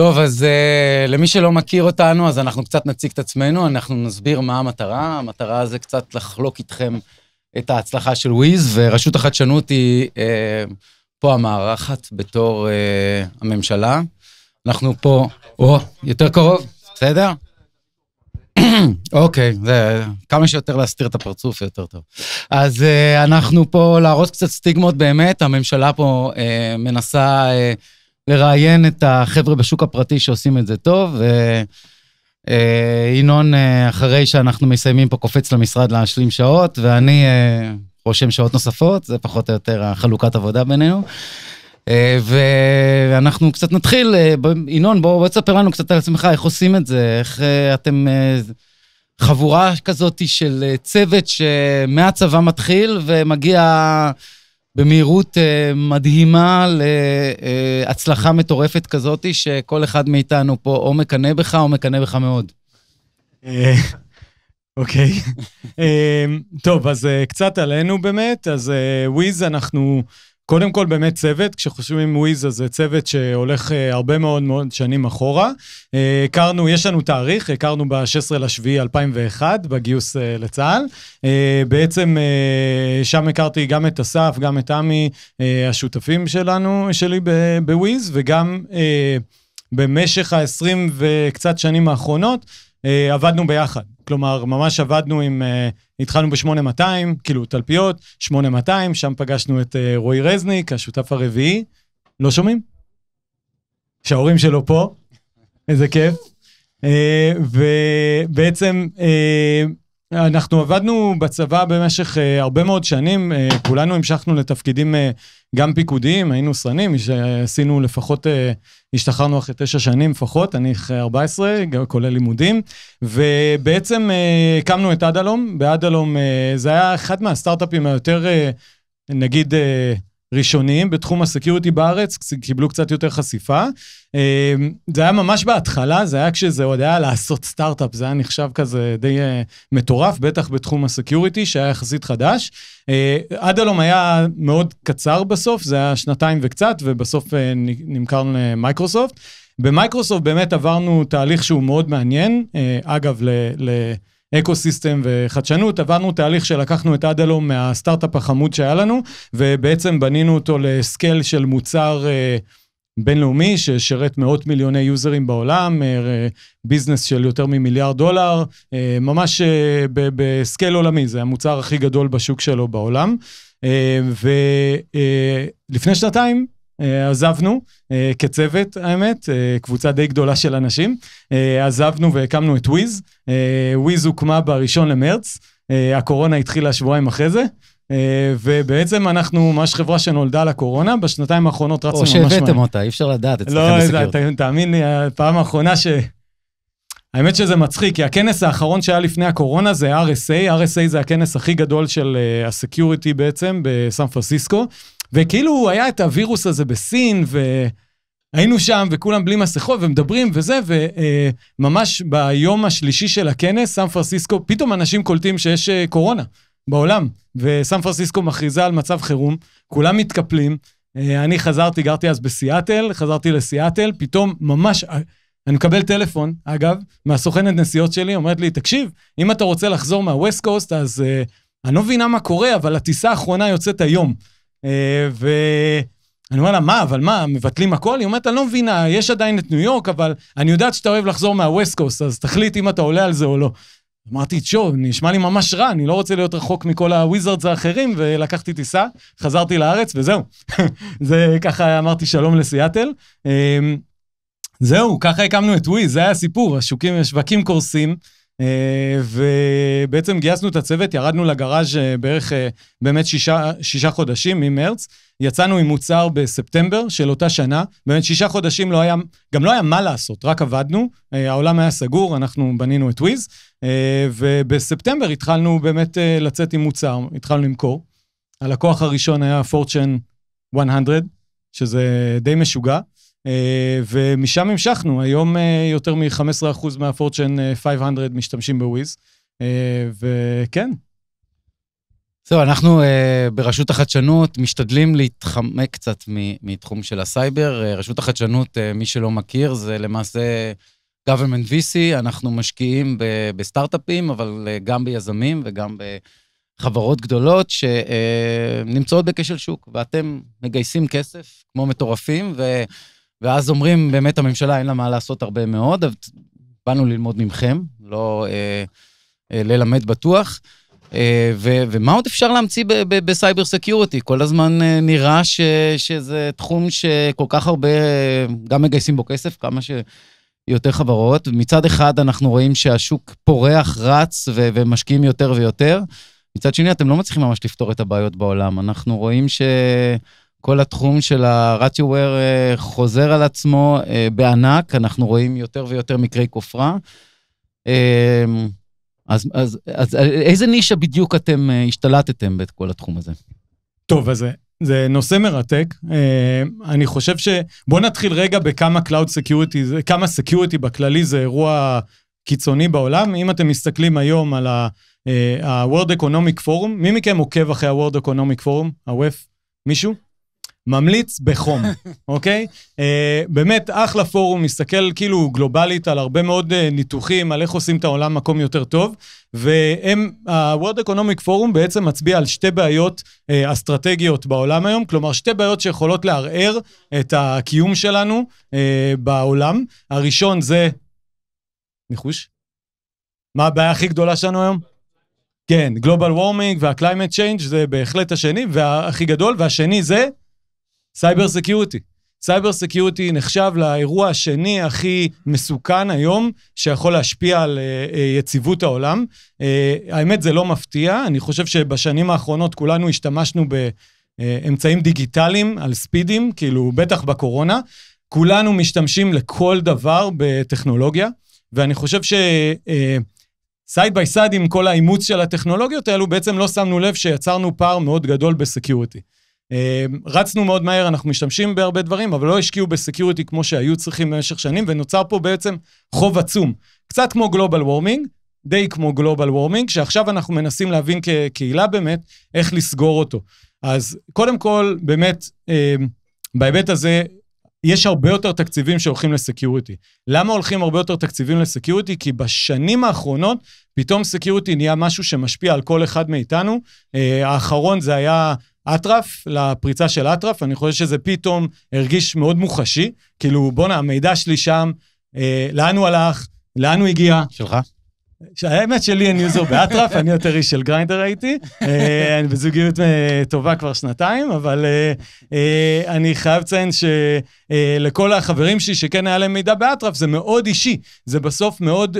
טוב, אז uh, למי שלא מכיר אותנו, אז אנחנו קצת נציג את עצמנו, אנחנו נסביר מה המטרה. המטרה זה קצת לחלוק איתכם את ההצלחה של וויז, ורשות החדשנות היא uh, פה המארחת בתור uh, הממשלה. אנחנו פה, או, יותר קרוב, בסדר? אוקיי, זה כמה שיותר להסתיר את הפרצוף יותר טוב. אז uh, אנחנו פה להראות קצת סטיגמות באמת, הממשלה פה uh, מנסה... Uh, לראיין את החבר'ה בשוק הפרטי שעושים את זה טוב. ו... אה, ינון, אה, אחרי שאנחנו מסיימים פה, קופץ למשרד להשלים שעות, ואני אה, רושם שעות נוספות, זה פחות או יותר החלוקת עבודה בינינו. אה, ואנחנו קצת נתחיל, אה, ינון, בוא, בוא תספר לנו קצת על עצמך, איך עושים את זה, איך אה, אתם חבורה כזאת של צוות שמהצבא מתחיל ומגיע במהירות אה, מדהימה להצלחה אה, מטורפת כזאת, שכל אחד מאיתנו פה או מקנא בך או מקנא בך מאוד. אה, אוקיי. אה, טוב, אז קצת עלינו באמת. אז וויז, אנחנו... קודם כל באמת צוות, כשחושבים וויזה זה צוות שהולך אה, הרבה מאוד מאוד שנים אחורה. אה, הכרנו, יש לנו תאריך, הכרנו ב-16 לשביעי 2001 בגיוס אה, לצה"ל. בעצם שם הכרתי גם את אסף, גם את עמי, השותפים שלנו, שלי בוויז, וגם במשך ה-20 וקצת שנים האחרונות, אה, עבדנו ביחד. כלומר, ממש עבדנו עם, אה, התחלנו ב-8200, כאילו תלפיות, 8200, שם פגשנו את אה, רועי רזניק, השותף הרביעי. לא שומעים? שההורים שלו פה, איזה כיף. אה, ובעצם אה, אנחנו עבדנו בצבא במשך uh, הרבה מאוד שנים, uh, כולנו המשכנו לתפקידים uh, גם פיקודיים, היינו סרנים, עשינו לפחות, uh, השתחררנו אחרי תשע שנים לפחות, אני אחרי 14, כולל לימודים, ובעצם uh, הקמנו את אדלום, באדלום uh, זה היה אחד מהסטארט-אפים היותר, uh, נגיד, uh, ראשונים בתחום הסקיוריטי בארץ, קיבלו קצת יותר חשיפה. אה, זה היה ממש בהתחלה, זה היה כשזה עוד היה לעשות סטארט-אפ, זה היה נחשב כזה די אה, מטורף, בטח בתחום הסקיוריטי, שהיה יחסית חדש. עד אה, הלום היה מאוד קצר בסוף, זה היה שנתיים וקצת, ובסוף נמכרנו למייקרוסופט. במייקרוסופט באמת עברנו תהליך שהוא מאוד מעניין, אגב, ל... ל- אקו סיסטם וחדשנות, עברנו תהליך שלקחנו את אדלום מהסטארט-אפ החמוד שהיה לנו, ובעצם בנינו אותו לסקייל של מוצר אה, בינלאומי ששירת מאות מיליוני יוזרים בעולם, אה, אה ביזנס של יותר ממיליארד דולר, אה, ממש אה, בסקייל עולמי, זה המוצר הכי גדול בשוק שלו בעולם. אה, ולפני אה, שנתיים, אה, עזבנו אה, כצוות, האמת, אה, קבוצה די גדולה של אנשים. עזבנו והקמנו את וויז. וויז הוקמה בראשון למרץ, הקורונה התחילה שבועיים אחרי זה. ובעצם אנחנו ממש חברה שנולדה לקורונה, בשנתיים האחרונות רצנו ממש מהר. או שהבאתם אותה, אי אפשר לדעת אצלכם לא, בסקריות. לא, תאמין לי, הפעם האחרונה ש... האמת שזה מצחיק, כי הכנס האחרון שהיה לפני הקורונה זה RSA, RSA זה הכנס הכי גדול של הסקיוריטי בעצם בסן פרסיסקו. וכאילו היה את הווירוס הזה בסין, והיינו שם, וכולם בלי מסכות, ומדברים וזה, וממש אה, ביום השלישי של הכנס, סן פרסיסקו, פתאום אנשים קולטים שיש אה, קורונה בעולם, וסן פרסיסקו מכריזה על מצב חירום, כולם מתקפלים. אה, אני חזרתי, גרתי אז בסיאטל, חזרתי לסיאטל, פתאום ממש... אני מקבל טלפון, אגב, מהסוכנת נסיעות שלי, אומרת לי, תקשיב, אם אתה רוצה לחזור מהווסט קוסט, אז uh, אני לא מבינה מה קורה, אבל הטיסה האחרונה יוצאת היום. אה, ואני אומר לה, מה, אבל מה, מבטלים הכל? היא אומרת, אני לא מבינה, יש עדיין את ניו יורק, אבל אני יודעת שאתה אוהב לחזור מהווסט קוסט, אז תחליט אם אתה עולה על זה או לא. אמרתי, תשוב, נשמע לי ממש רע, אני לא רוצה להיות רחוק מכל הוויזרדס האחרים, ולקחתי טיסה, חזרתי לארץ, וזהו. זה ככה אמרתי שלום לסיאטל. אה, זהו, ככה הקמנו את וויז, זה היה הסיפור, השוקים, השווקים קורסים. אה, ובעצם גייסנו את הצוות, ירדנו לגראז' אה, בערך אה, באמת שישה, שישה חודשים ממרץ, יצאנו עם מוצר בספטמבר של אותה שנה, באמת שישה חודשים לא היה, גם לא היה מה לעשות, רק עבדנו, העולם היה סגור, אנחנו בנינו את וויז, ובספטמבר התחלנו באמת לצאת עם מוצר, התחלנו למכור. הלקוח הראשון היה פורצ'ן 100, שזה די משוגע. אה, ומשם המשכנו, היום אה, יותר מ-15% מהפורצ'ן 500 אה, משתמשים בוויז, וכן. זהו, אנחנו ברשות החדשנות משתדלים להתחמק קצת מתחום של הסייבר. רשות החדשנות, מי שלא מכיר, זה למעשה government VC, אנחנו משקיעים בסטארט-אפים, אבל גם ביזמים וגם בחברות חברות גדולות שנמצאות בכשל שוק, ואתם מגייסים כסף כמו מטורפים, ו. ואז אומרים, באמת הממשלה אין לה מה לעשות הרבה מאוד, אבל באנו ללמוד ממכם, לא אה, אה, ללמד בטוח. אה, ו, ומה עוד אפשר להמציא בסייבר סקיורטי? כל הזמן אה, נראה ש, שזה תחום שכל כך הרבה, אה, גם מגייסים בו כסף, כמה ש... יותר חברות. מצד אחד, אנחנו רואים שהשוק פורח, רץ ו- ומשקיעים יותר ויותר. מצד שני, אתם לא מצליחים ממש לפתור את הבעיות בעולם. אנחנו רואים ש... כל התחום של ה-RatioWare אה, חוזר על עצמו אה, בענק, אנחנו רואים יותר ויותר מקרי כופרה. אה, אז, אז, אז איזה נישה בדיוק אתם השתלטתם בכל התחום הזה? טוב, אז זה נושא מרתק. אני חושב ש... בואו נתחיל רגע בכמה Cloud Security, כמה Security בכללי זה אירוע קיצוני בעולם. אם אתם מסתכלים היום על ה-World Economic Forum, מי מכם עוקב אחרי ה-World Economic Forum? ה-WEF? מישהו? ממליץ בחום, אוקיי? uh, באמת, אחלה פורום, מסתכל כאילו גלובלית על הרבה מאוד uh, ניתוחים, על איך עושים את העולם מקום יותר טוב, והם, ה-World Economic Forum בעצם מצביע על שתי בעיות uh, אסטרטגיות בעולם היום, כלומר, שתי בעיות שיכולות לערער את הקיום שלנו uh, בעולם. הראשון זה... ניחוש? מה הבעיה הכי גדולה שלנו היום? כן, Global Warming וה-Climate Change זה בהחלט השני, והכי גדול, והשני זה סייבר סקיוריטי. סייבר סקיוריטי נחשב לאירוע השני הכי מסוכן היום, שיכול להשפיע על אה, אה, יציבות העולם. אה, האמת, זה לא מפתיע, אני חושב שבשנים האחרונות כולנו השתמשנו באמצעים דיגיטליים על ספידים, כאילו, בטח בקורונה. כולנו משתמשים לכל דבר בטכנולוגיה, ואני חושב ש... סייד ביי סייד עם כל האימוץ של הטכנולוגיות האלו, בעצם לא שמנו לב שיצרנו פער מאוד גדול בסקיוריטי. אמ, רצנו מאוד מהר, אנחנו משתמשים בהרבה דברים, אבל לא השקיעו בסקיוריטי כמו שהיו צריכים במשך שנים, ונוצר פה בעצם חוב עצום. קצת כמו גלובל וורמינג, די כמו גלובל וורמינג, שעכשיו אנחנו מנסים להבין כקהילה באמת איך לסגור אותו. אז קודם כל, באמת, אמ, בהיבט הזה, יש הרבה יותר תקציבים שהולכים לסקיוריטי. למה הולכים הרבה יותר תקציבים לסקיוריטי? כי בשנים האחרונות פתאום סקיוריטי נהיה משהו שמשפיע על כל אחד מאיתנו. אה, האחרון זה היה אטרף לפריצה של אטרף, אני חושב שזה פתאום הרגיש מאוד מוחשי, כאילו, בואנה, המידע שלי שם, אה, לאן הוא הלך, לאן הוא הגיע. שלך? האמת שלי אין יוזר באטרף, אני יותר איש של גריינדר הייתי. אה, אני בזוגיות אה, טובה כבר שנתיים, אבל אה, אני חייב לציין שלכל החברים שלי שכן היה להם מידע באטרף, זה מאוד אישי. זה בסוף מאוד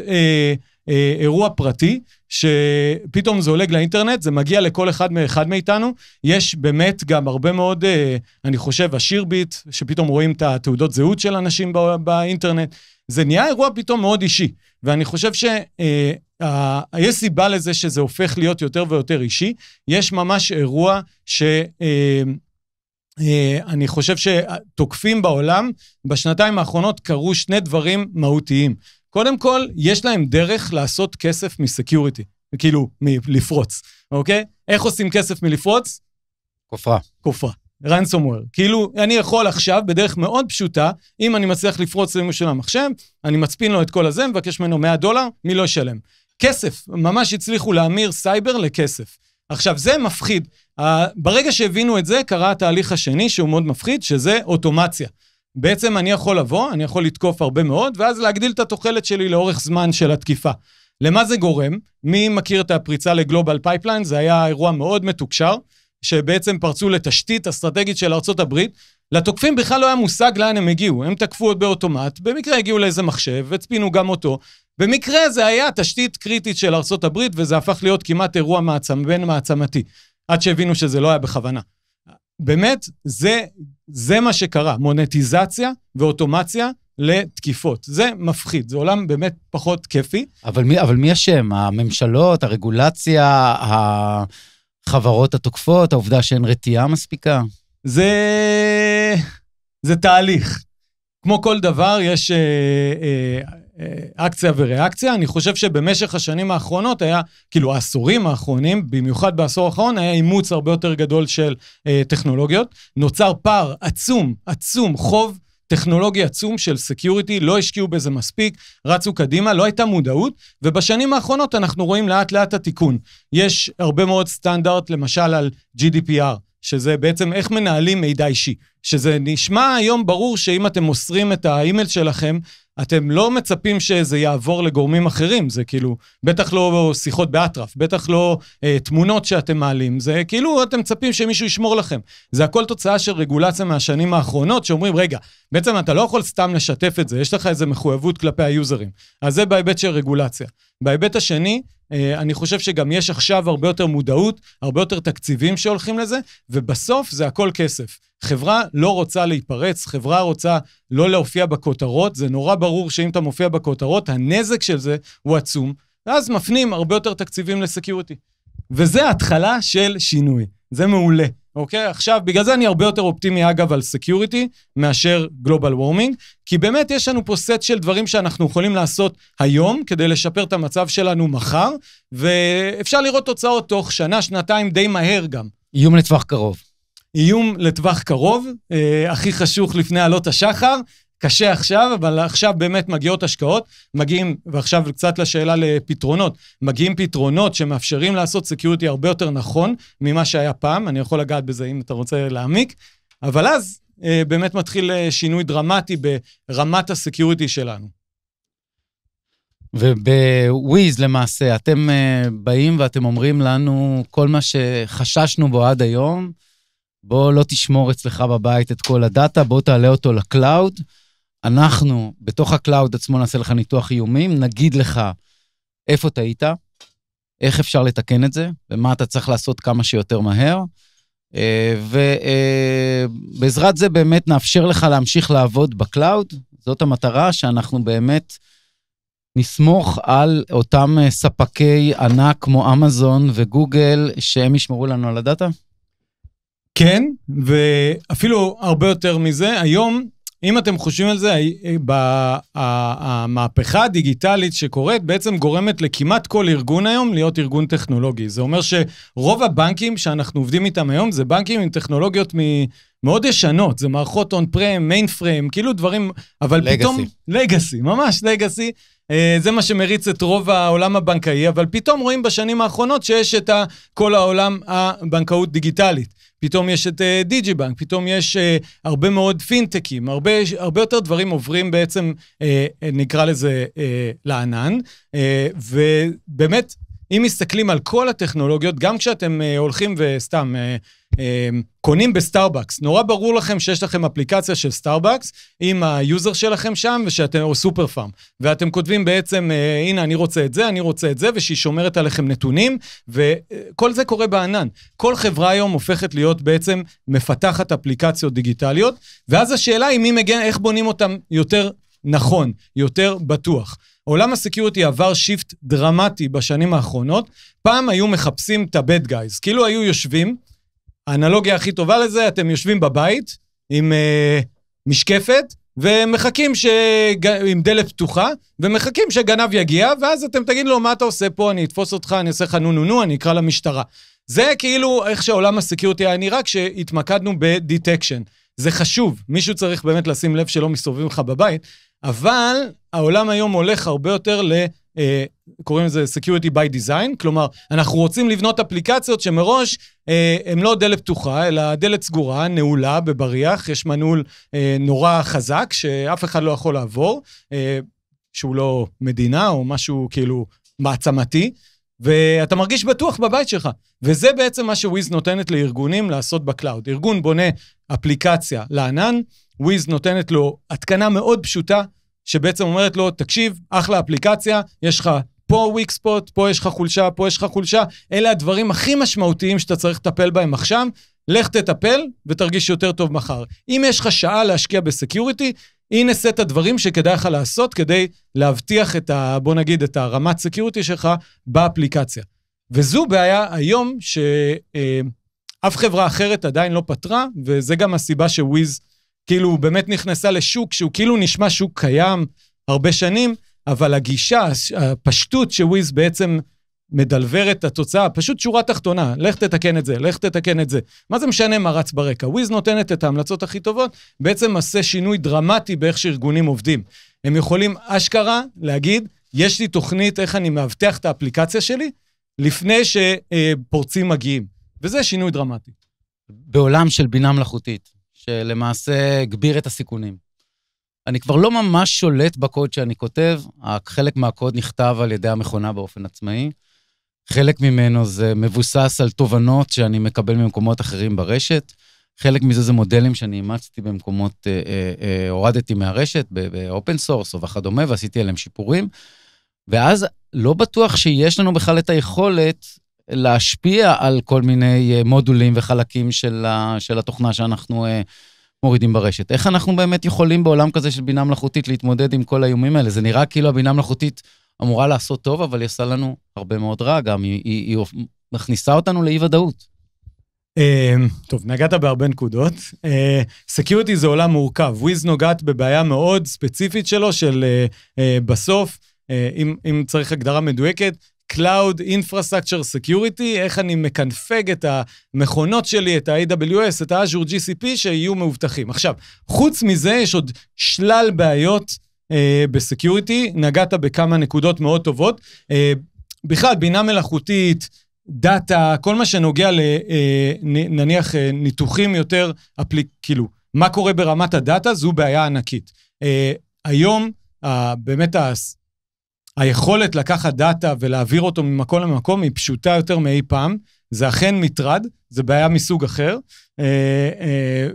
אה, אירוע פרטי, שפתאום זולג לאינטרנט, זה מגיע לכל אחד מאחד מאיתנו. יש באמת גם הרבה מאוד, אה, אני חושב, השירביט, שפתאום רואים את התעודות זהות של אנשים בא, באינטרנט. זה נהיה אירוע פתאום מאוד אישי, ואני חושב ש... אה, Uh, יש סיבה לזה שזה הופך להיות יותר ויותר אישי. יש ממש אירוע שאני אה, אה, uh, uh, חושב שתוקפים בעולם, בשנתיים האחרונות קרו שני דברים מהותיים. קודם כל, יש להם דרך לעשות כסף מסקיוריטי, כאילו, מלפרוץ, אוקיי? איך עושים כסף מלפרוץ? כופרה. כופרה. ransomware. כאילו, אני יכול עכשיו, בדרך מאוד פשוטה, אם אני מצליח לפרוץ למישהו של המחשב, אני מצפין לו את כל הזה, מבקש ממנו 100 דולר, מי לא ישלם? כסף, ממש הצליחו להמיר סייבר לכסף. עכשיו, זה מפחיד. ברגע שהבינו את זה, קרה התהליך השני, שהוא מאוד מפחיד, שזה אוטומציה. בעצם אני יכול לבוא, אני יכול לתקוף הרבה מאוד, ואז להגדיל את התוחלת שלי לאורך זמן של התקיפה. למה זה גורם? מי מכיר את הפריצה לגלובל פייפליין? זה היה אירוע מאוד מתוקשר, שבעצם פרצו לתשתית אסטרטגית של ארה"ב. לתוקפים בכלל לא היה מושג לאן הם הגיעו, הם תקפו עוד באוטומט, במקרה הגיעו לאיזה מחשב, הצפינו גם אותו. במקרה זה היה תשתית קריטית של ארה"ב, וזה הפך להיות כמעט אירוע מעצם, בין מעצמתי, עד שהבינו שזה לא היה בכוונה. באמת, זה זה מה שקרה, מונטיזציה ואוטומציה לתקיפות. זה מפחיד, זה עולם באמת פחות כיפי. אבל מי, אבל מי אשם? הממשלות, הרגולציה, החברות התוקפות, העובדה שאין רתיעה מספיקה? זה... זה תהליך. כמו כל דבר, יש... אה, אה, אה, אקציה וריאקציה. אני חושב שבמשך השנים האחרונות היה, כאילו העשורים האחרונים, במיוחד בעשור האחרון, היה אימוץ הרבה יותר גדול של אה, טכנולוגיות. נוצר פער עצום, עצום, חוב. טכנולוגי עצום של סקיוריטי, לא השקיעו בזה מספיק, רצו קדימה, לא הייתה מודעות, ובשנים האחרונות אנחנו רואים לאט לאט התיקון. יש הרבה מאוד סטנדרט, למשל על GDPR, שזה בעצם איך מנהלים מידע אישי. שזה נשמע היום ברור שאם אתם מוסרים את האימייל שלכם, אתם לא מצפים שזה יעבור לגורמים אחרים, זה כאילו, בטח לא שיחות באטרף, בטח לא אה, תמונות שאתם מעלים, זה כאילו אתם מצפים שמישהו ישמור לכם. זה הכל תוצאה של רגולציה מהשנים האחרונות, שאומרים, רגע, בעצם אתה לא יכול סתם לשתף את זה, יש לך איזו מחויבות כלפי היוזרים. אז זה בהיבט של רגולציה. בהיבט השני, אה, אני חושב שגם יש עכשיו הרבה יותר מודעות, הרבה יותר תקציבים שהולכים לזה, ובסוף זה הכל כסף. חברה לא רוצה להיפרץ, חברה רוצה לא להופיע בכותרות, זה נורא ברור שאם אתה מופיע בכותרות, הנזק של זה הוא עצום, ואז מפנים הרבה יותר תקציבים לסקיוריטי. וזה התחלה של שינוי, זה מעולה, אוקיי? עכשיו, בגלל זה אני הרבה יותר אופטימי, אגב, על סקיוריטי מאשר גלובל וורמינג, כי באמת יש לנו פה סט של דברים שאנחנו יכולים לעשות היום כדי לשפר את המצב שלנו מחר, ואפשר לראות תוצאות תוך שנה, שנתיים, די מהר גם. איום לטווח קרוב. איום לטווח קרוב, אה, הכי חשוך לפני עלות השחר. קשה עכשיו, אבל עכשיו באמת מגיעות השקעות, מגיעים, ועכשיו קצת לשאלה לפתרונות, מגיעים פתרונות שמאפשרים לעשות סקיוריטי הרבה יותר נכון ממה שהיה פעם, אני יכול לגעת בזה אם אתה רוצה להעמיק, אבל אז אה, באמת מתחיל אה, שינוי דרמטי ברמת הסקיוריטי שלנו. ובוויז למעשה, אתם אה, באים ואתם אומרים לנו כל מה שחששנו בו עד היום, בוא לא תשמור אצלך בבית את כל הדאטה, בוא תעלה אותו לקלאוד. אנחנו, בתוך הקלאוד עצמו נעשה לך ניתוח איומים, נגיד לך איפה טעית, איך אפשר לתקן את זה, ומה אתה צריך לעשות כמה שיותר מהר. אה, ובעזרת אה, זה באמת נאפשר לך להמשיך לעבוד בקלאוד. זאת המטרה, שאנחנו באמת נסמוך על אותם אה, ספקי ענק כמו אמזון וגוגל, שהם ישמרו לנו על הדאטה. כן, ואפילו הרבה יותר מזה, היום, אם אתם חושבים על זה, המהפכה הדיגיטלית שקורית בעצם גורמת לכמעט כל ארגון היום להיות ארגון טכנולוגי. זה אומר שרוב הבנקים שאנחנו עובדים איתם היום זה בנקים עם טכנולוגיות מאוד ישנות, זה מערכות און פרם, מיין פריים, כאילו דברים, אבל legacy. פתאום... לגאסי. לגאסי. ממש לגאסי. אה, זה מה שמריץ את רוב העולם הבנקאי, אבל פתאום רואים בשנים האחרונות שיש את כל העולם הבנקאות דיגיטלית. פתאום יש את uh, בנק, פתאום יש uh, הרבה מאוד פינטקים, הרבה, הרבה יותר דברים עוברים בעצם, uh, נקרא לזה, uh, לענן. Uh, ובאמת, אם מסתכלים על כל הטכנולוגיות, גם כשאתם uh, הולכים וסתם... Uh, אמ, קונים בסטארבקס. נורא ברור לכם שיש לכם אפליקציה של סטארבקס עם היוזר שלכם שם, ושאתם, או סופר פארם, ואתם כותבים בעצם, אה, הנה, אני רוצה את זה, אני רוצה את זה, ושהיא שומרת עליכם נתונים, וכל אה, זה קורה בענן. כל חברה היום הופכת להיות בעצם מפתחת אפליקציות דיגיטליות, ואז השאלה היא מי מגן, איך בונים אותם יותר נכון, יותר בטוח. עולם הסקיוריטי עבר שיפט דרמטי בשנים האחרונות. פעם היו מחפשים את ה-bad guys, כאילו היו יושבים, האנלוגיה הכי טובה לזה, אתם יושבים בבית עם אה, משקפת, ומחכים ש... עם דלת פתוחה, ומחכים שגנב יגיע, ואז אתם תגידו לו, מה אתה עושה פה, אני אתפוס אותך, אני אעשה לך נו נו נו, אני אקרא למשטרה. זה כאילו איך שעולם הסקיורטי היה נראה כשהתמקדנו בדיטקשן. זה חשוב, מישהו צריך באמת לשים לב שלא מסתובבים לך בבית, אבל העולם היום הולך הרבה יותר ל... אה, קוראים לזה Security by Design, כלומר, אנחנו רוצים לבנות אפליקציות שמראש אה, הן לא דלת פתוחה, אלא דלת סגורה, נעולה בבריח, יש מנעול אה, נורא חזק, שאף אחד לא יכול לעבור, אה, שהוא לא מדינה או משהו כאילו מעצמתי. ואתה מרגיש בטוח בבית שלך. וזה בעצם מה שוויז נותנת לארגונים לעשות בקלאוד. ארגון בונה אפליקציה לענן, וויז נותנת לו התקנה מאוד פשוטה, שבעצם אומרת לו, תקשיב, אחלה אפליקציה, יש לך פה וויק ספוט, פה יש לך חולשה, פה יש לך חולשה, אלה הדברים הכי משמעותיים שאתה צריך לטפל בהם עכשיו, לך תטפל ותרגיש יותר טוב מחר. אם יש לך שעה להשקיע בסקיוריטי, הנה סט הדברים שכדאי לך לעשות כדי להבטיח את ה... בוא נגיד, את הרמת סקיוריטי שלך באפליקציה. וזו בעיה היום שאף אה, חברה אחרת עדיין לא פתרה, וזה גם הסיבה שוויז כאילו, באמת נכנסה לשוק שהוא כאילו נשמע שוק קיים הרבה שנים, אבל הגישה, הפשטות שוויז בעצם מדלבר את התוצאה, פשוט שורה תחתונה, לך תתקן את זה, לך תתקן את זה. מה זה משנה מה רץ ברקע? וויז נותנת את ההמלצות הכי טובות, בעצם עושה שינוי דרמטי באיך שארגונים עובדים. הם יכולים אשכרה להגיד, יש לי תוכנית איך אני מאבטח את האפליקציה שלי, לפני שפורצים מגיעים. וזה שינוי דרמטי. בעולם של בינה מלאכותית, שלמעשה הגביר את הסיכונים. אני כבר לא ממש שולט בקוד שאני כותב, חלק מהקוד נכתב על ידי המכונה באופן עצמאי, חלק ממנו זה מבוסס על תובנות שאני מקבל ממקומות אחרים ברשת, חלק מזה זה מודלים שאני אימצתי במקומות, אה, אה, אה, הורדתי מהרשת באופן סורס או וכדומה, ועשיתי עליהם שיפורים, ואז לא בטוח שיש לנו בכלל את היכולת להשפיע על כל מיני אה, מודולים וחלקים של, ה, של התוכנה שאנחנו אה, מורידים ברשת. איך אנחנו באמת יכולים בעולם כזה של בינה מלאכותית להתמודד עם כל האיומים האלה? זה נראה כאילו הבינה מלאכותית אמורה לעשות טוב, אבל היא עושה לנו הרבה מאוד רע גם, היא, היא, היא מכניסה אותנו לאי-ודאות. אה, טוב, נגעת בהרבה נקודות. סקיוריטי זה עולם מורכב. וויז נוגעת בבעיה מאוד ספציפית שלו, של בסוף, אם, אם צריך הגדרה מדויקת, Cloud Infrastructure Security, איך אני מקנפג את המכונות שלי, את ה-AWS, את ה-Azure GCP, שיהיו מאובטחים. עכשיו, חוץ מזה, יש עוד שלל בעיות אה, בסקיוריטי, נגעת בכמה נקודות מאוד טובות. אה, בכלל, בינה מלאכותית, דאטה, כל מה שנוגע לנניח אה, אה, ניתוחים יותר, אפלי, כאילו, מה קורה ברמת הדאטה, זו בעיה ענקית. אה, היום, אה, באמת, היכולת לקחת דאטה ולהעביר אותו ממקום למקום היא פשוטה יותר מאי פעם. זה אכן מטרד, זה בעיה מסוג אחר. אה, אה,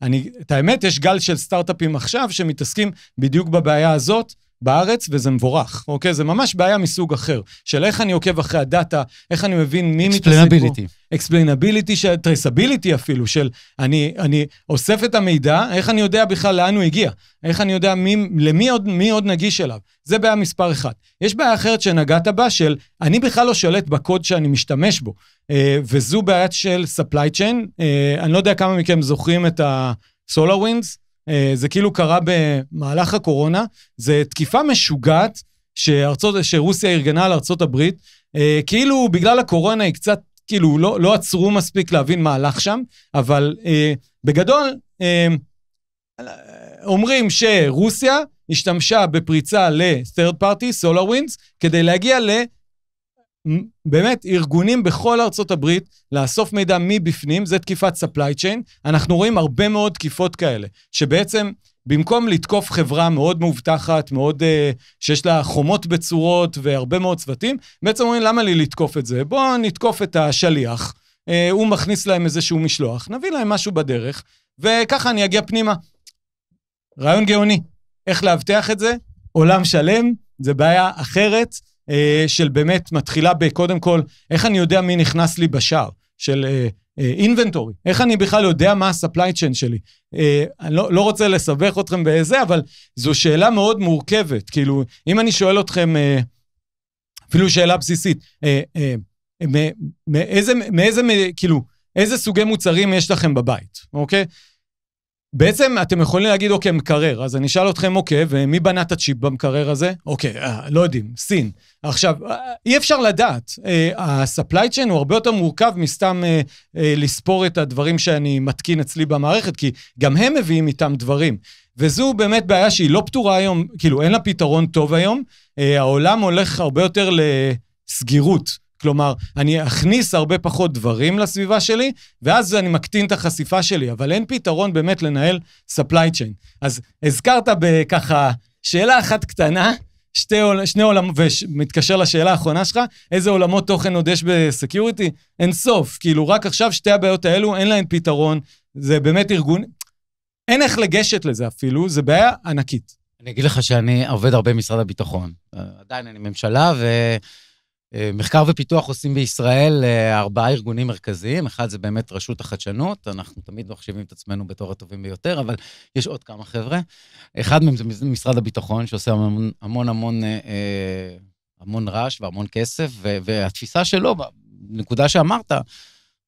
ואני, את האמת, יש גל של סטארט-אפים עכשיו שמתעסקים בדיוק בבעיה הזאת. בארץ, וזה מבורך, אוקיי? זה ממש בעיה מסוג אחר, של איך אני עוקב אחרי הדאטה, איך אני מבין מי מתעסק פה. אקספלינביליטי. אקספלינביליטי, טרסביליטי אפילו, של אני, אני אוסף את המידע, איך אני יודע בכלל לאן הוא הגיע? איך אני יודע מי, למי עוד, מי עוד נגיש אליו? זה בעיה מספר אחת. יש בעיה אחרת שנגעת בה, של אני בכלל לא שולט בקוד שאני משתמש בו, אה, וזו בעיה של supply chain. אה, אני לא יודע כמה מכם זוכרים את ה-SolarWinds, אה, זה כאילו קרה במהלך הקורונה, זו תקיפה משוגעת שארצות, שרוסיה ארגנה על ארצות הברית, כאילו בגלל הקורונה היא קצת, כאילו לא, לא עצרו מספיק להבין מה הלך שם, אבל בגדול, אומרים שרוסיה השתמשה בפריצה ל-third party, SolarWinds, כדי להגיע ל... באמת, ארגונים בכל ארצות הברית, לאסוף מידע מבפנים, זה תקיפת supply chain. אנחנו רואים הרבה מאוד תקיפות כאלה, שבעצם במקום לתקוף חברה מאוד מאובטחת, מאוד, uh, שיש לה חומות בצורות והרבה מאוד צוותים, בעצם אומרים, למה לי לתקוף את זה? בואו נתקוף את השליח, uh, הוא מכניס להם איזשהו משלוח, נביא להם משהו בדרך, וככה אני אגיע פנימה. רעיון גאוני. איך לאבטח את זה? עולם שלם, זה בעיה אחרת, אה, של באמת מתחילה בקודם כל, איך אני יודע מי נכנס לי בשער, של אינבנטורי? אה, אה, איך אני בכלל יודע מה ה-supply chain שלי. אה, אני לא, לא רוצה לסבך אתכם בזה, אבל זו שאלה מאוד מורכבת. כאילו, אם אני שואל אתכם, אה, אפילו שאלה בסיסית, אה, אה, מאיזה, מאיזה, כאילו, איזה סוגי מוצרים יש לכם בבית, אוקיי? בעצם אתם יכולים להגיד, אוקיי, מקרר. אז אני אשאל אתכם, אוקיי, ומי בנה את הצ'יפ במקרר הזה? אוקיי, אה, לא יודעים, סין. עכשיו, אה, אי אפשר לדעת. אה, ה-supply chain הוא הרבה יותר מורכב מסתם אה, אה, לספור את הדברים שאני מתקין אצלי במערכת, כי גם הם מביאים איתם דברים. וזו באמת בעיה שהיא לא פתורה היום, כאילו, אין לה פתרון טוב היום. אה, העולם הולך הרבה יותר לסגירות. כלומר, אני אכניס הרבה פחות דברים לסביבה שלי, ואז אני מקטין את החשיפה שלי, אבל אין פתרון באמת לנהל supply chain. אז הזכרת בככה שאלה אחת קטנה, שתי עול, שני עולמות, ומתקשר לשאלה האחרונה שלך, איזה עולמות תוכן עוד יש בסקיוריטי? אין סוף. כאילו, רק עכשיו שתי הבעיות האלו, אין להן פתרון. זה באמת ארגון... אין איך לגשת לזה אפילו, זה בעיה ענקית. אני אגיד לך שאני עובד הרבה במשרד הביטחון. אה, עדיין אני ממשלה, ו... אה, מחקר ופיתוח עושים בישראל אה, ארבעה ארגונים מרכזיים, אחד זה באמת רשות החדשנות, אנחנו תמיד מחשיבים את עצמנו בתור הטובים ביותר, אבל יש עוד כמה חבר'ה. אחד מהם זה משרד הביטחון, שעושה המון המון המון, אה, המון רעש והמון כסף, והתפיסה שלו, בנקודה שאמרת,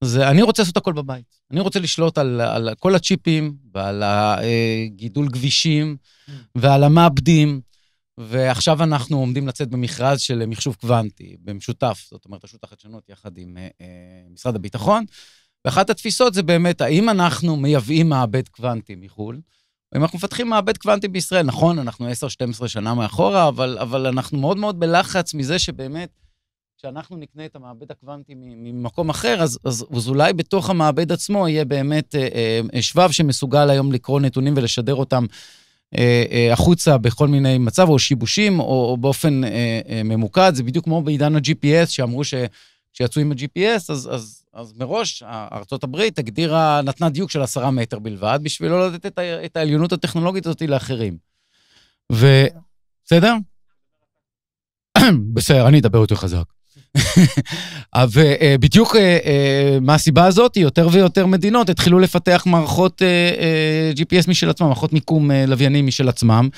זה אני רוצה לעשות הכל בבית. אני רוצה לשלוט על, על כל הצ'יפים ועל הגידול כבישים mm. ועל המעבדים. ועכשיו אנחנו עומדים לצאת במכרז של אה, מחשוב קוונטי, במשותף, זאת אומרת, רשות החדשנות יחד עם אה, אה, משרד הביטחון. ואחת התפיסות זה באמת, האם אנחנו מייבאים מעבד קוונטי מחו"ל? או אם אנחנו מפתחים מעבד קוונטי בישראל, נכון, אנחנו 10-12 שנה מאחורה, אבל, אבל אנחנו מאוד מאוד בלחץ מזה שבאמת, כשאנחנו נקנה את המעבד הקוונטי ממקום אחר, אז, אז, אז אולי בתוך המעבד עצמו יהיה באמת אה, אה, שבב שמסוגל היום לקרוא נתונים ולשדר אותם אה, אה, החוצה בכל מיני מצב, או שיבושים, או, באופן אה, ממוקד. זה בדיוק כמו בעידן ה-GPS, שאמרו ש... כשיצאו עם ה-GPS, אז, אז, אז מראש ארה"ב הגדירה, נתנה דיוק של עשרה מטר בלבד, בשביל לא לתת את, את העליונות הטכנולוגית הזאת לאחרים. ו... בסדר? בסדר, אני אדבר יותר חזק. אה, ובדיוק אה, אה, מהסיבה הזאת, יותר ויותר מדינות התחילו לפתח מערכות GPS משל עצמם, מערכות מיקום לווייני משל עצמם,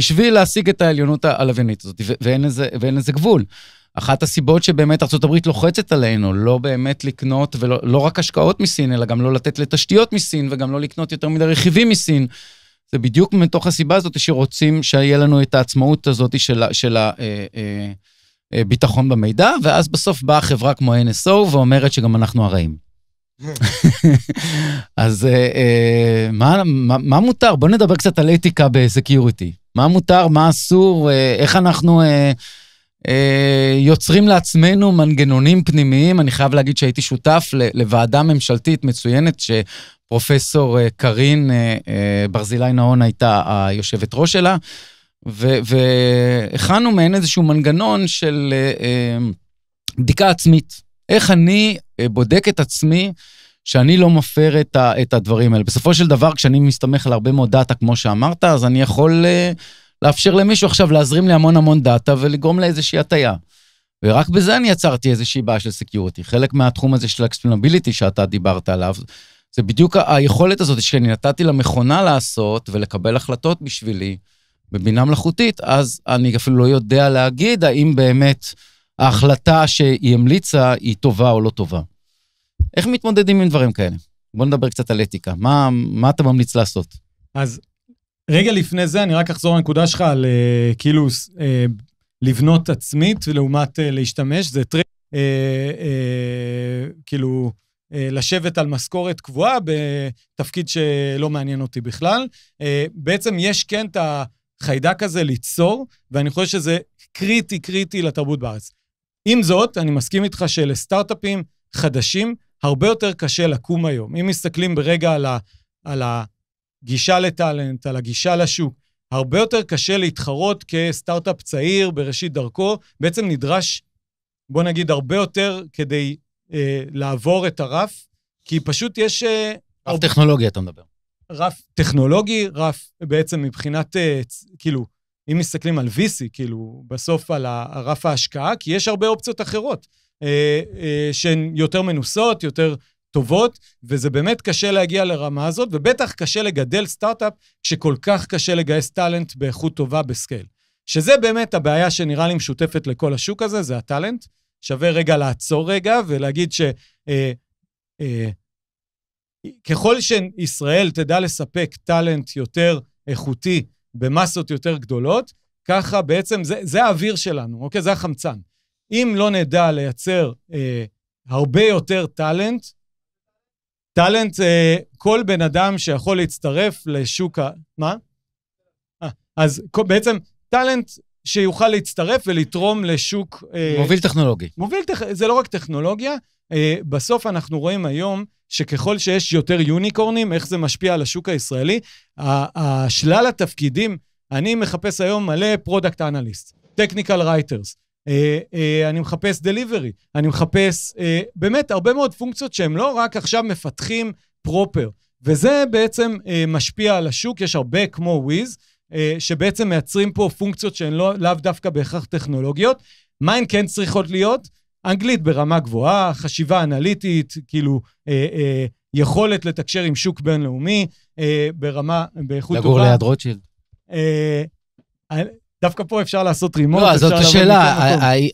בשביל להשיג את העליונות הלוויינית הזאת, ואין לזה, ואין לזה גבול. אחת הסיבות שבאמת ארה"ב לוחצת עלינו, לא באמת לקנות, ולא לא רק השקעות מסין, אלא גם לא לתת לתשתיות מסין, וגם לא לקנות יותר מדי רכיבים מסין. זה בדיוק מתוך הסיבה הזאת שרוצים שיהיה לנו את העצמאות הזאת של, של, של אה, ביטחון במידע, ואז בסוף באה חברה כמו NSO ואומרת שגם אנחנו הרעים. אז uh, uh, מה, מה, מה מותר? בוא נדבר קצת על אתיקה בסקיוריטי. מה מותר, מה אסור, uh, איך אנחנו uh, uh, יוצרים לעצמנו מנגנונים פנימיים. אני חייב להגיד שהייתי שותף לוועדה ממשלתית מצוינת שפרופסור uh, קארין uh, uh, ברזילי נאון הייתה היושבת ראש שלה. והכנו מעין איזשהו מנגנון של אה, אה, בדיקה עצמית. איך אני אה, בודק את עצמי שאני לא מפר את, ה, את הדברים האלה. בסופו של דבר, כשאני מסתמך על הרבה מאוד דאטה, כמו שאמרת, אז אני יכול לאפשר למישהו עכשיו להזרים לי המון המון דאטה ולגרום לאיזושהי הטייה. ורק בזה אני יצרתי איזושהי בעיה של סקיורטי. חלק מהתחום הזה של אקספלנביליטי שאתה דיברת עליו, זה בדיוק היכולת הזאת שאני נתתי למכונה לעשות ולקבל החלטות בשבילי. בבינה מלאכותית, אז אני אפילו לא יודע להגיד האם באמת ההחלטה שהיא המליצה היא טובה או לא טובה. איך מתמודדים עם דברים כאלה? בוא נדבר קצת על אתיקה. מה, מה אתה ממליץ לעשות? אז רגע לפני זה, אני רק אחזור לנקודה שלך על uh, כאילו uh, לבנות עצמית לעומת uh, להשתמש, זה טריק, uh, uh, כאילו... uh, לשבת על משכורת קבועה בתפקיד שלא מעניין אותי בכלל. Uh, בעצם יש כן את ה... חיידק הזה ליצור, ואני חושב שזה קריטי, קריטי לתרבות בארץ. עם זאת, אני מסכים איתך שלסטארט-אפים חדשים הרבה יותר קשה לקום היום. אם מסתכלים ברגע על, ה, על הגישה לטאלנט, על הגישה לשוק, הרבה יותר קשה להתחרות כסטארט-אפ צעיר בראשית דרכו. בעצם נדרש, בוא נגיד, הרבה יותר כדי אה, לעבור את הרף, כי פשוט יש... אה, רף הרבה... טכנולוגיה, אתה מדבר. רף טכנולוגי, רף בעצם מבחינת, אה, כאילו, אם מסתכלים על VC, כאילו, בסוף על רף ההשקעה, כי יש הרבה אופציות אחרות, אה, אה, שהן יותר מנוסות, יותר טובות, וזה באמת קשה להגיע לרמה הזאת, ובטח קשה לגדל סטארט-אפ שכל כך קשה לגייס טאלנט באיכות טובה בסקייל. שזה באמת הבעיה שנראה לי משותפת לכל השוק הזה, זה הטאלנט. שווה רגע לעצור רגע ולהגיד ש... אה, אה, ככל שישראל תדע לספק טאלנט יותר איכותי במסות יותר גדולות, ככה בעצם זה, זה האוויר שלנו, אוקיי? זה החמצן. אם לא נדע לייצר אה, הרבה יותר טאלנט, טאלנט, אה, כל בן אדם שיכול להצטרף לשוק ה... מה? אה, אז כל, בעצם טאלנט שיוכל להצטרף ולתרום לשוק... אה, מוביל טכנולוגי. מוביל, טכ... זה לא רק טכנולוגיה, אה, בסוף אנחנו רואים היום שככל שיש יותר יוניקורנים, איך זה משפיע על השוק הישראלי. השלל התפקידים, אני מחפש היום מלא פרודקט אנליסט, טכניקל רייטרס, אני מחפש דליברי, אני מחפש אה, באמת הרבה מאוד פונקציות שהם לא רק עכשיו מפתחים פרופר, וזה בעצם אה, משפיע על השוק, יש הרבה כמו וויז, אה, שבעצם מייצרים פה פונקציות שהן לא, לאו דווקא בהכרח טכנולוגיות. מה הן כן צריכות להיות? אנגלית ברמה גבוהה, חשיבה אנליטית, כאילו, אה, אה, יכולת לתקשר עם שוק בינלאומי אה, ברמה, באיכות טובה. לגור ליד רוטשילד. אה, אה, דווקא פה אפשר לעשות רימוט, לא, זאת השאלה,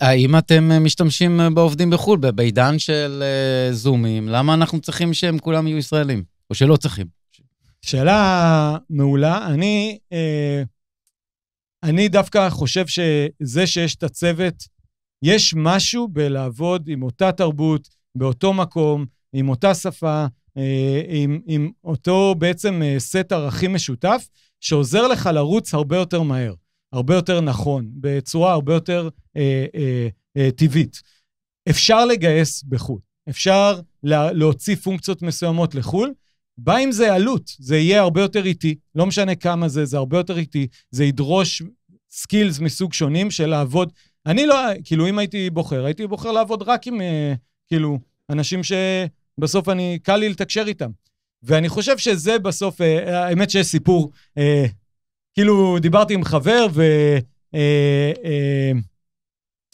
האם אתם משתמשים בעובדים בחו"ל, בעידן של אה, זומים, למה אנחנו צריכים שהם כולם יהיו ישראלים? או שלא צריכים? שאלה מעולה. אני, אה, אני דווקא חושב שזה שיש את הצוות, יש משהו בלעבוד עם אותה תרבות, באותו מקום, עם אותה שפה, אה, עם, עם אותו בעצם סט אה, ערכים משותף, שעוזר לך לרוץ הרבה יותר מהר, הרבה יותר נכון, בצורה הרבה יותר אה, אה, אה, טבעית. אפשר לגייס בחו"ל, אפשר לה, להוציא פונקציות מסוימות לחו"ל, בא עם זה עלות, זה יהיה הרבה יותר איטי, לא משנה כמה זה, זה הרבה יותר איטי, זה ידרוש סקילס מסוג שונים של לעבוד אני לא, כאילו, אם הייתי בוחר, הייתי בוחר לעבוד רק עם, אה, כאילו, אנשים שבסוף אני, קל לי לתקשר איתם. ואני חושב שזה בסוף, אה, האמת שיש סיפור, אה, כאילו, דיברתי עם חבר, והוא אה, אה,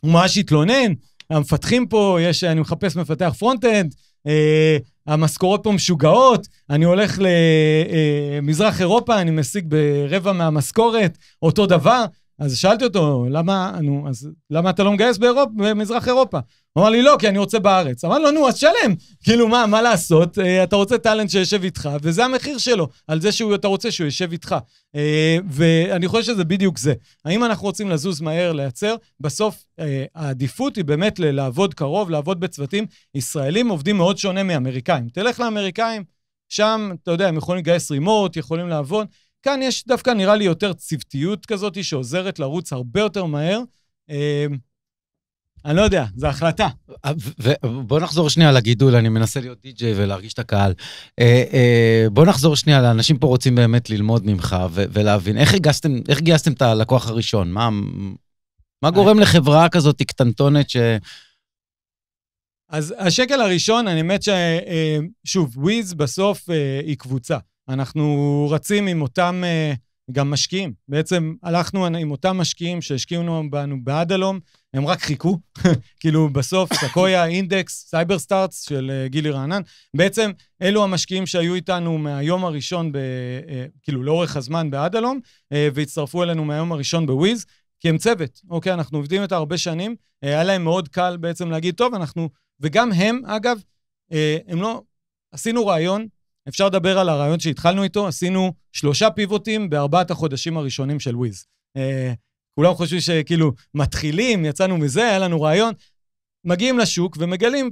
ממש התלונן, המפתחים פה, יש, אני מחפש מפתח פרונט-אנד, אה, המשכורות פה משוגעות, אני הולך למזרח אה, אירופה, אני משיג ברבע מהמשכורת, אותו דבר. אז שאלתי אותו, למה, נו, אז למה אתה לא מגייס באירופ, במזרח אירופה? הוא אמר לי, לא, כי אני רוצה בארץ. אמר לו, נו, אז שלם. כאילו, מה, מה לעשות? אה, אתה רוצה טאלנט שישב איתך, וזה המחיר שלו, על זה שאתה רוצה שהוא ישב איתך. אה, ואני חושב שזה בדיוק זה. האם אנחנו רוצים לזוז מהר, לייצר? בסוף אה, העדיפות היא באמת לעבוד קרוב, לעבוד בצוותים. ישראלים עובדים מאוד שונה מאמריקאים. תלך לאמריקאים, שם, אתה יודע, הם יכולים לגייס רימורט, יכולים לעבוד. כאן יש דווקא, נראה לי, יותר צוותיות כזאת שעוזרת לרוץ הרבה יותר מהר. אמ, אני לא יודע, זו החלטה. אה, בוא נחזור שנייה לגידול, אני מנסה להיות די-ג'יי ולהרגיש את הקהל. אה, אה, בוא נחזור שנייה, לאנשים פה רוצים באמת ללמוד ממך ולהבין. איך הגעסתם, איך גייסתם את הלקוח הראשון? מה, מה גורם לחברה כזאת קטנטונת ש... אז השקל הראשון, אני האמת ש... שוב, וויז בסוף היא קבוצה. אנחנו רצים עם אותם אה, גם משקיעים. בעצם הלכנו עם אותם משקיעים שהשקיעו בנו באדלום, הם רק חיכו. כאילו, בסוף, סקויה, אינדקס, סייבר סטארטס של אה, גילי רענן. בעצם, אלו המשקיעים שהיו איתנו מהיום הראשון, ב, אה, כאילו, לאורך הזמן באדלום, והצטרפו אלינו מהיום הראשון בוויז, כי הם צוות. אוקיי, אנחנו עובדים איתה הרבה שנים, היה להם מאוד קל בעצם להגיד, טוב, אנחנו... וגם הם, אגב, הם לא... עשינו רעיון, אפשר לדבר על הרעיון שהתחלנו איתו, עשינו שלושה פיבוטים בארבעת החודשים הראשונים של וויז. אה, כולם חושבים שכאילו מתחילים, יצאנו מזה, היה לנו רעיון, מגיעים לשוק ומגלים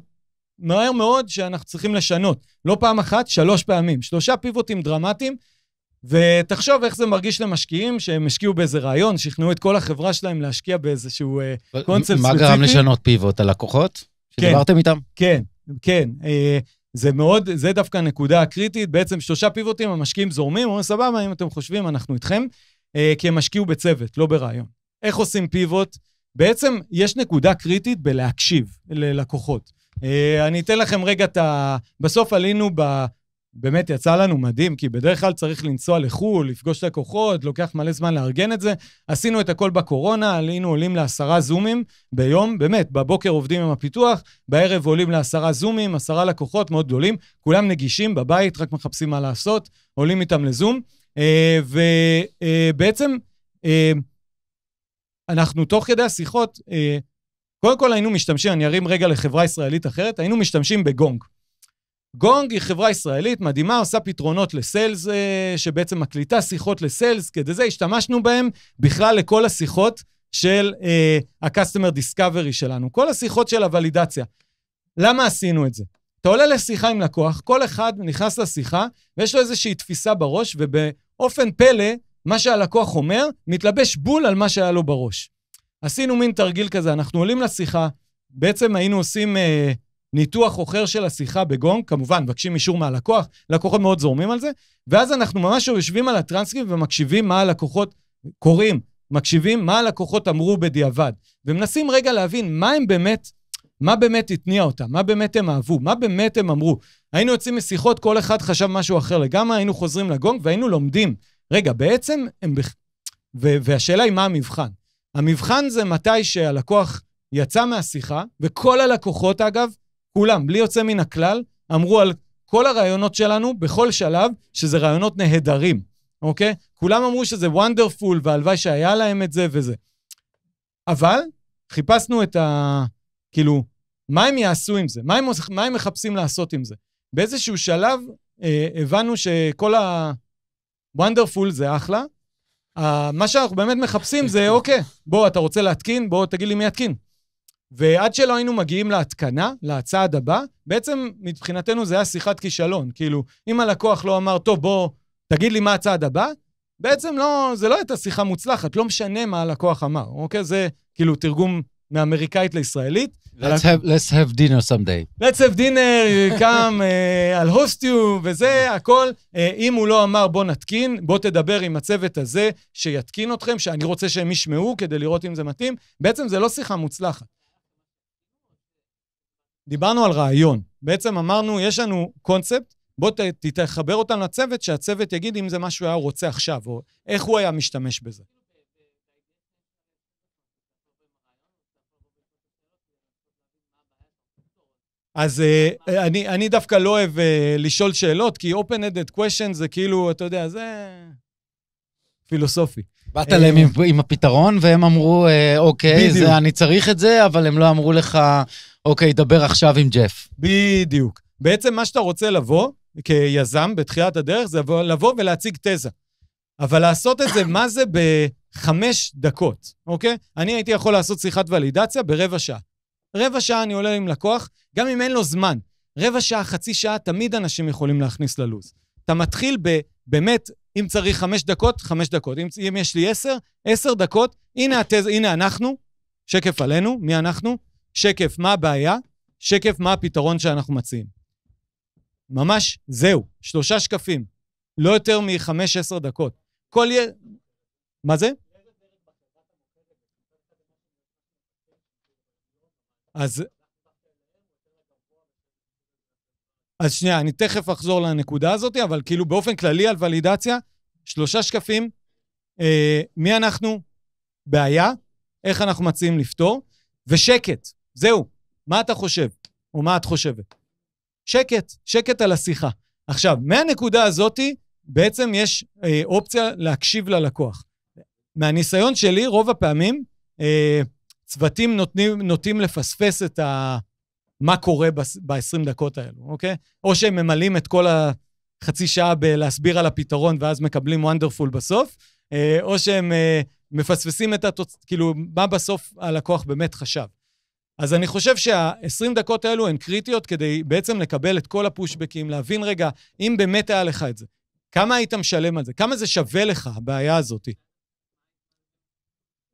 מהר מאוד שאנחנו צריכים לשנות. לא פעם אחת, שלוש פעמים. שלושה פיבוטים דרמטיים, ותחשוב איך זה מרגיש למשקיעים שהם השקיעו באיזה רעיון, שכנעו את כל החברה שלהם להשקיע באיזשהו אה, קונספט ספציפי. מה גרם לשנות פיבוט? הלקוחות? כן. שדיברתם כן, איתם? כן, כן. אה, זה מאוד, זה דווקא הנקודה הקריטית. בעצם שלושה פיבוטים, המשקיעים זורמים, אומרים, סבבה, אם אתם חושבים, אנחנו איתכם, אה, כי הם השקיעו בצוות, לא ברעיון. איך עושים פיבוט? בעצם יש נקודה קריטית בלהקשיב ללקוחות. אה, אני אתן לכם רגע את ה... בסוף עלינו ב... באמת יצא לנו מדהים, כי בדרך כלל צריך לנסוע לחו"ל, לפגוש את הכוחות, לוקח מלא זמן לארגן את זה. עשינו את הכל בקורונה, היינו עולים לעשרה זומים ביום, באמת, בבוקר עובדים עם הפיתוח, בערב עולים לעשרה זומים, עשרה לקוחות מאוד גדולים, כולם נגישים בבית, רק מחפשים מה לעשות, עולים איתם לזום. אה, ובעצם, אה, אה, אנחנו תוך כדי השיחות, קודם כל היינו משתמשים, אני ארים רגע לחברה ישראלית אחרת, היינו משתמשים בגונג. גונג היא חברה ישראלית מדהימה, עושה פתרונות לסיילס, אה, שבעצם מקליטה שיחות לסיילס, כדי זה השתמשנו בהם בכלל לכל השיחות של אה, ה-customer discovery שלנו, כל השיחות של הוולידציה. למה עשינו את זה? אתה עולה לשיחה עם לקוח, כל אחד נכנס לשיחה ויש לו איזושהי תפיסה בראש, ובאופן פלא, מה שהלקוח אומר מתלבש בול על מה שהיה לו בראש. עשינו מין תרגיל כזה, אנחנו עולים לשיחה, בעצם היינו עושים אה, ניתוח אוחר של השיחה בגונג, כמובן, מבקשים אישור מהלקוח, לקוחות מאוד זורמים על זה, ואז אנחנו ממש יושבים על הטרנסקריפט ומקשיבים מה הלקוחות קוראים, מקשיבים מה הלקוחות אמרו בדיעבד, ומנסים רגע להבין מה הם באמת, מה באמת התניע אותם, מה באמת הם אהבו, מה באמת הם אמרו. היינו יוצאים משיחות, כל אחד חשב משהו אחר לגמרי, היינו חוזרים לגונג והיינו לומדים. רגע, בעצם הם... בח... ו- והשאלה היא מה המבחן. המבחן זה מתי שהלקוח יצא מהשיחה, וכל הלקוחות, אגב, כולם, בלי יוצא מן הכלל, אמרו על כל הרעיונות שלנו, בכל שלב, שזה רעיונות נהדרים, אוקיי? כולם אמרו שזה וונדרפול, והלוואי שהיה להם את זה וזה. אבל חיפשנו את ה... כאילו, מה הם יעשו עם זה? מה הם, מה הם מחפשים לעשות עם זה? באיזשהו שלב אה, הבנו שכל ה... וונדרפול זה אחלה. Uh, מה שאנחנו באמת מחפשים זה, אוקיי. אוקיי, בוא, אתה רוצה להתקין? בוא, תגיד לי מי יתקין. ועד שלא היינו מגיעים להתקנה, לצעד הבא, בעצם מבחינתנו זה היה שיחת כישלון. כאילו, אם הלקוח לא אמר, טוב, בוא, תגיד לי מה הצעד הבא, בעצם לא, זה לא הייתה שיחה מוצלחת, לא משנה מה הלקוח אמר, אוקיי? זה כאילו תרגום מאמריקאית לישראלית. Let's, have, let's have dinner someday. Let's have dinner, come, uh, I'll host you, וזה הכל. Uh, אם הוא לא אמר, בוא נתקין, בוא תדבר עם הצוות הזה שיתקין אתכם, שאני רוצה שהם ישמעו כדי לראות אם זה מתאים, בעצם זה לא שיחה מוצלחת. דיברנו על רעיון. בעצם אמרנו, יש לנו קונספט, בוא תחבר אותנו לצוות, שהצוות יגיד אם זה מה שהוא היה רוצה עכשיו, או איך הוא היה משתמש בזה. אז אה, אני, אני דווקא לא אוהב אה, לשאול שאלות, כי open-ended question זה כאילו, אתה יודע, זה פילוסופי. באת להם עם, עם הפתרון, והם אמרו, אה, אוקיי, זה, אני צריך את זה, אבל הם לא אמרו לך, אוקיי, דבר עכשיו עם ג'ף. בדיוק. בעצם מה שאתה רוצה לבוא, כיזם בתחילת הדרך, זה לבוא ולהציג תזה. אבל לעשות את זה, מה זה בחמש דקות, אוקיי? אני הייתי יכול לעשות שיחת ולידציה ברבע שעה. רבע שעה אני עולה עם לקוח, גם אם אין לו זמן. רבע שעה, חצי שעה, תמיד אנשים יכולים להכניס ללו"ז. אתה מתחיל ב... באמת, אם צריך חמש דקות, חמש דקות. אם, אם יש לי עשר, עשר דקות. הנה התזה, הנה אנחנו, שקף עלינו, מי אנחנו? שקף מה הבעיה, שקף מה הפתרון שאנחנו מציעים. ממש, זהו, שלושה שקפים, לא יותר מ 15 דקות. כל י... מה זה? אז... אז שנייה, אני תכף אחזור לנקודה הזאת, אבל כאילו באופן כללי על ולידציה, שלושה שקפים, אה, מי אנחנו, בעיה, איך אנחנו מציעים לפתור, ושקט. זהו, מה אתה חושב, או מה את חושבת. שקט, שקט על השיחה. עכשיו, מהנקודה הזאתי, בעצם יש אה, אופציה להקשיב ללקוח. מהניסיון שלי, רוב הפעמים, אה, צוותים נותנים, נוטים לפספס את ה... מה קורה ב-20 דקות האלו, אוקיי? או שהם ממלאים את כל החצי שעה בלהסביר על הפתרון ואז מקבלים וונדרפול בסוף, אה, או שהם אה, מפספסים את התוצ... כאילו, מה בסוף הלקוח באמת חשב. אז אני חושב שה-20 דקות האלו הן קריטיות כדי בעצם לקבל את כל הפושבקים, להבין רגע, אם באמת היה לך את זה, כמה היית משלם על זה? כמה זה שווה לך, הבעיה הזאת?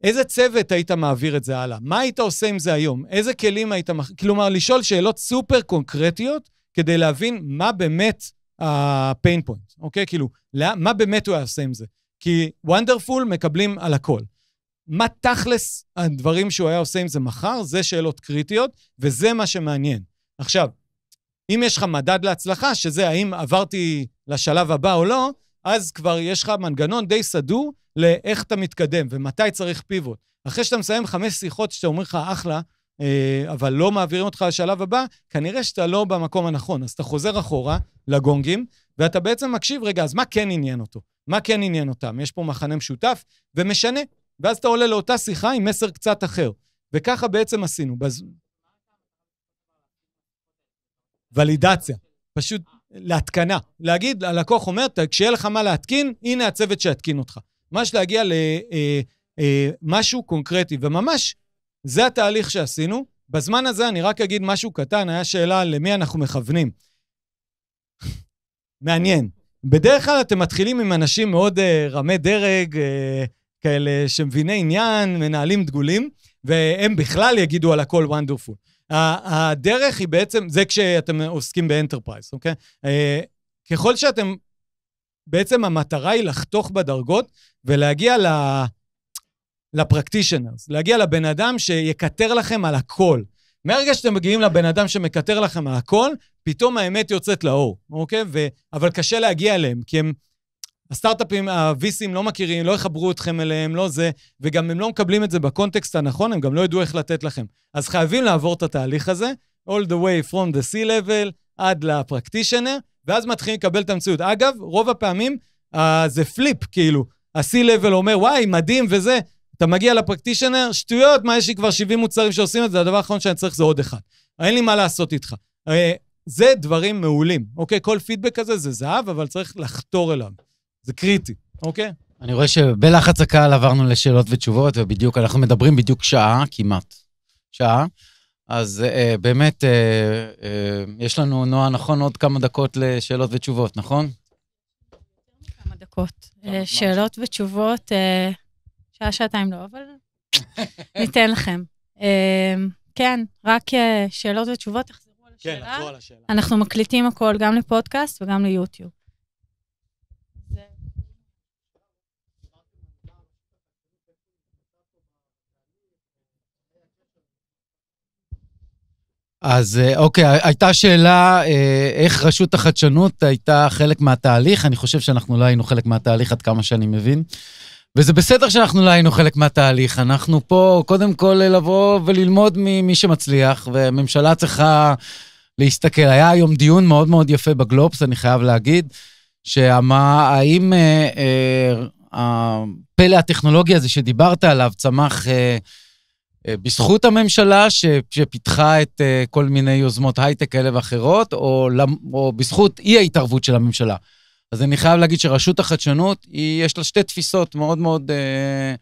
איזה צוות היית מעביר את זה הלאה? מה היית עושה עם זה היום? איזה כלים היית... כלומר, לשאול שאלות סופר קונקרטיות כדי להבין מה באמת ה-pain point, אוקיי? כאילו, מה באמת הוא היה עושה עם זה? כי וונדרפול מקבלים על הכל. מה תכלס הדברים שהוא היה עושה עם זה מחר, זה שאלות קריטיות, וזה מה שמעניין. עכשיו, אם יש לך מדד להצלחה, שזה האם עברתי לשלב הבא או לא, אז כבר יש לך מנגנון די סדור לאיך אתה מתקדם ומתי צריך פיבוט. אחרי שאתה מסיים חמש שיחות שאתה אומר לך, אחלה, אה, אבל לא מעבירים אותך לשלב הבא, כנראה שאתה לא במקום הנכון. אז אתה חוזר אחורה לגונגים, ואתה בעצם מקשיב, רגע, אז מה כן עניין אותו? מה כן עניין אותם? יש פה מחנה משותף, ומשנה. ואז אתה עולה לאותה שיחה עם מסר קצת אחר. וככה בעצם עשינו. בז... ולידציה. פשוט להתקנה. להגיד, הלקוח אומר, כשיהיה לך מה להתקין, הנה הצוות שיתקין אותך. ממש להגיע למשהו אה, אה, קונקרטי, וממש זה התהליך שעשינו. בזמן הזה אני רק אגיד משהו קטן, היה שאלה למי אנחנו מכוונים. מעניין. בדרך כלל אתם מתחילים עם אנשים מאוד uh, רמי דרג, uh, כאלה שמביני עניין, מנהלים דגולים, והם בכלל יגידו על הכל וונדרפול. הדרך היא בעצם, זה כשאתם עוסקים באנטרפרייז, אוקיי? אה, ככל שאתם, בעצם המטרה היא לחתוך בדרגות ולהגיע ל... לפרקטישנרס, להגיע לבן אדם שיקטר לכם על הכל. מהרגע שאתם מגיעים לבן אדם שמקטר לכם על הכל, פתאום האמת יוצאת לאור, אוקיי? ו... אבל קשה להגיע אליהם, כי הם הסטארט-אפים, הוויסים לא מכירים, לא יחברו אתכם אליהם, לא זה, וגם הם לא מקבלים את זה בקונטקסט הנכון, הם גם לא ידעו איך לתת לכם. אז חייבים לעבור את התהליך הזה, all the way from the sea level עד לפרקטישנר, ואז מתחילים לקבל את המציאות. אגב, רוב הפעמים uh, זה פליפ, כאילו. ה sea level אומר, וואי, מדהים וזה, אתה מגיע לפרקטישנר, שטויות, מה, יש לי כבר 70 מוצרים שעושים את זה, הדבר האחרון שאני צריך זה עוד אחד. אין לי מה לעשות איתך. אה, זה דברים מעולים, אוקיי? כל פידבק הזה זה זהב, אבל צריך לחתור אליו. זה קריטי, אוקיי? אני רואה שבלחץ הקהל עברנו לשאלות ותשובות, ובדיוק, אנחנו מדברים בדיוק שעה, כמעט. שעה. אז אה, אה באמת, אה, אה, יש לנו, נועה, נכון, עוד כמה דקות לשאלות ותשובות, נכון? כמה דקות. אה, שאלות ותשובות, אה, שעה, שעתיים לא, אבל ניתן לכם. אה, כן, רק אה, שאלות ותשובות, תחזרו על כן, השאלה. כן, נחזור על השאלה. אנחנו מקליטים הכל גם לפודקאסט וגם ליוטיוב. אז אה, אוקיי, הייתה שאלה אה, איך רשות החדשנות הייתה חלק מהתהליך, אני חושב שאנחנו לא היינו חלק מהתהליך עד כמה שאני מבין. וזה בסדר שאנחנו לא היינו חלק מהתהליך, אנחנו פה קודם כל לבוא וללמוד ממי שמצליח, והממשלה צריכה להסתכל. היה היום דיון מאוד מאוד יפה בגלובס, אני חייב להגיד, שאמה, האם אה, אה, הפלא הטכנולוגי הזה שדיברת עליו צמח... אה, אה, בזכות הממשלה ש, שפיתחה את אה, כל מיני יוזמות הייטק כאלה ואחרות, או, או בזכות אי-ההתערבות של הממשלה. אז אני חייב להגיד שרשות החדשנות, היא, יש לה שתי תפיסות מאוד מאוד אה,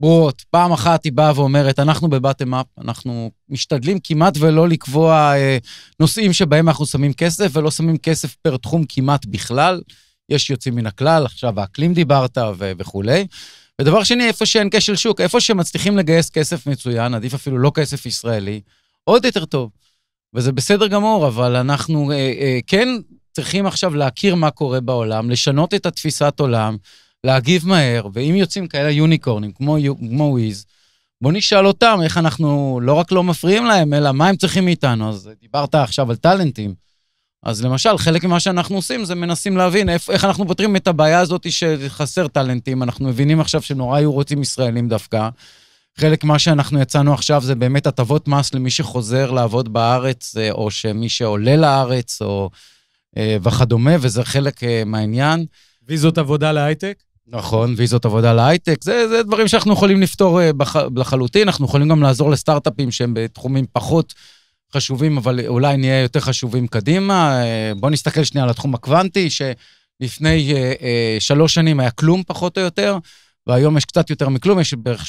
ברורות. פעם אחת היא באה ואומרת, אנחנו בבטם אפ, אנחנו משתדלים כמעט ולא לקבוע אה, נושאים שבהם אנחנו שמים כסף, ולא שמים כסף פר תחום כמעט בכלל. יש יוצאים מן הכלל, עכשיו האקלים דיברת ו- וכולי. ודבר שני, איפה שאין כשל שוק, איפה שמצליחים לגייס כסף מצוין, עדיף אפילו לא כסף ישראלי, עוד יותר טוב. וזה בסדר גמור, אבל אנחנו אה, אה, כן צריכים עכשיו להכיר מה קורה בעולם, לשנות את התפיסת עולם, להגיב מהר, ואם יוצאים כאלה יוניקורנים כמו, כמו וויז, בוא נשאל אותם איך אנחנו לא רק לא מפריעים להם, אלא מה הם צריכים מאיתנו. אז דיברת עכשיו על טאלנטים. אז למשל, חלק ממה שאנחנו עושים זה מנסים להבין איך, איך אנחנו פותרים את הבעיה הזאת שחסר טלנטים. אנחנו מבינים עכשיו שנורא היו רוצים ישראלים דווקא. חלק מה שאנחנו יצאנו עכשיו זה באמת הטבות מס למי שחוזר לעבוד בארץ, אה, או שמי שעולה לארץ, או אה, וכדומה, וזה חלק אה, מהעניין. ויזות עבודה להייטק? נכון, ויזות עבודה להייטק, זה, זה דברים שאנחנו יכולים לפתור בח, לחלוטין, אנחנו יכולים גם לעזור לסטארט-אפים שהם בתחומים פחות... חשובים, אבל אולי נהיה יותר חשובים קדימה. אה, בואו נסתכל שנייה על התחום הקוונטי, שלפני אה, אה, שלוש שנים היה כלום פחות או יותר, והיום יש קצת יותר מכלום, יש בערך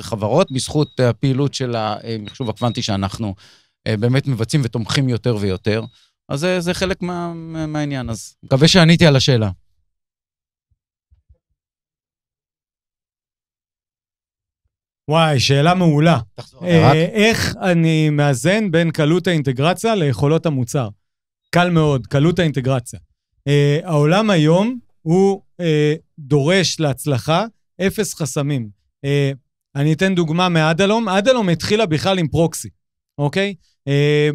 13-14 חברות, בזכות הפעילות של המחשוב הקוונטי שאנחנו אה, באמת מבצעים ותומכים יותר ויותר. אז זה, אה, זה חלק מה, מהעניין, אז מקווה שעניתי על השאלה. וואי, שאלה מעולה. אה, איך אני מאזן בין קלות האינטגרציה ליכולות המוצר? קל מאוד, קלות האינטגרציה. אה, העולם היום הוא אה, דורש להצלחה אפס חסמים. אני אתן דוגמה מאדלום. אדלום התחילה בכלל עם פרוקסי, אוקיי?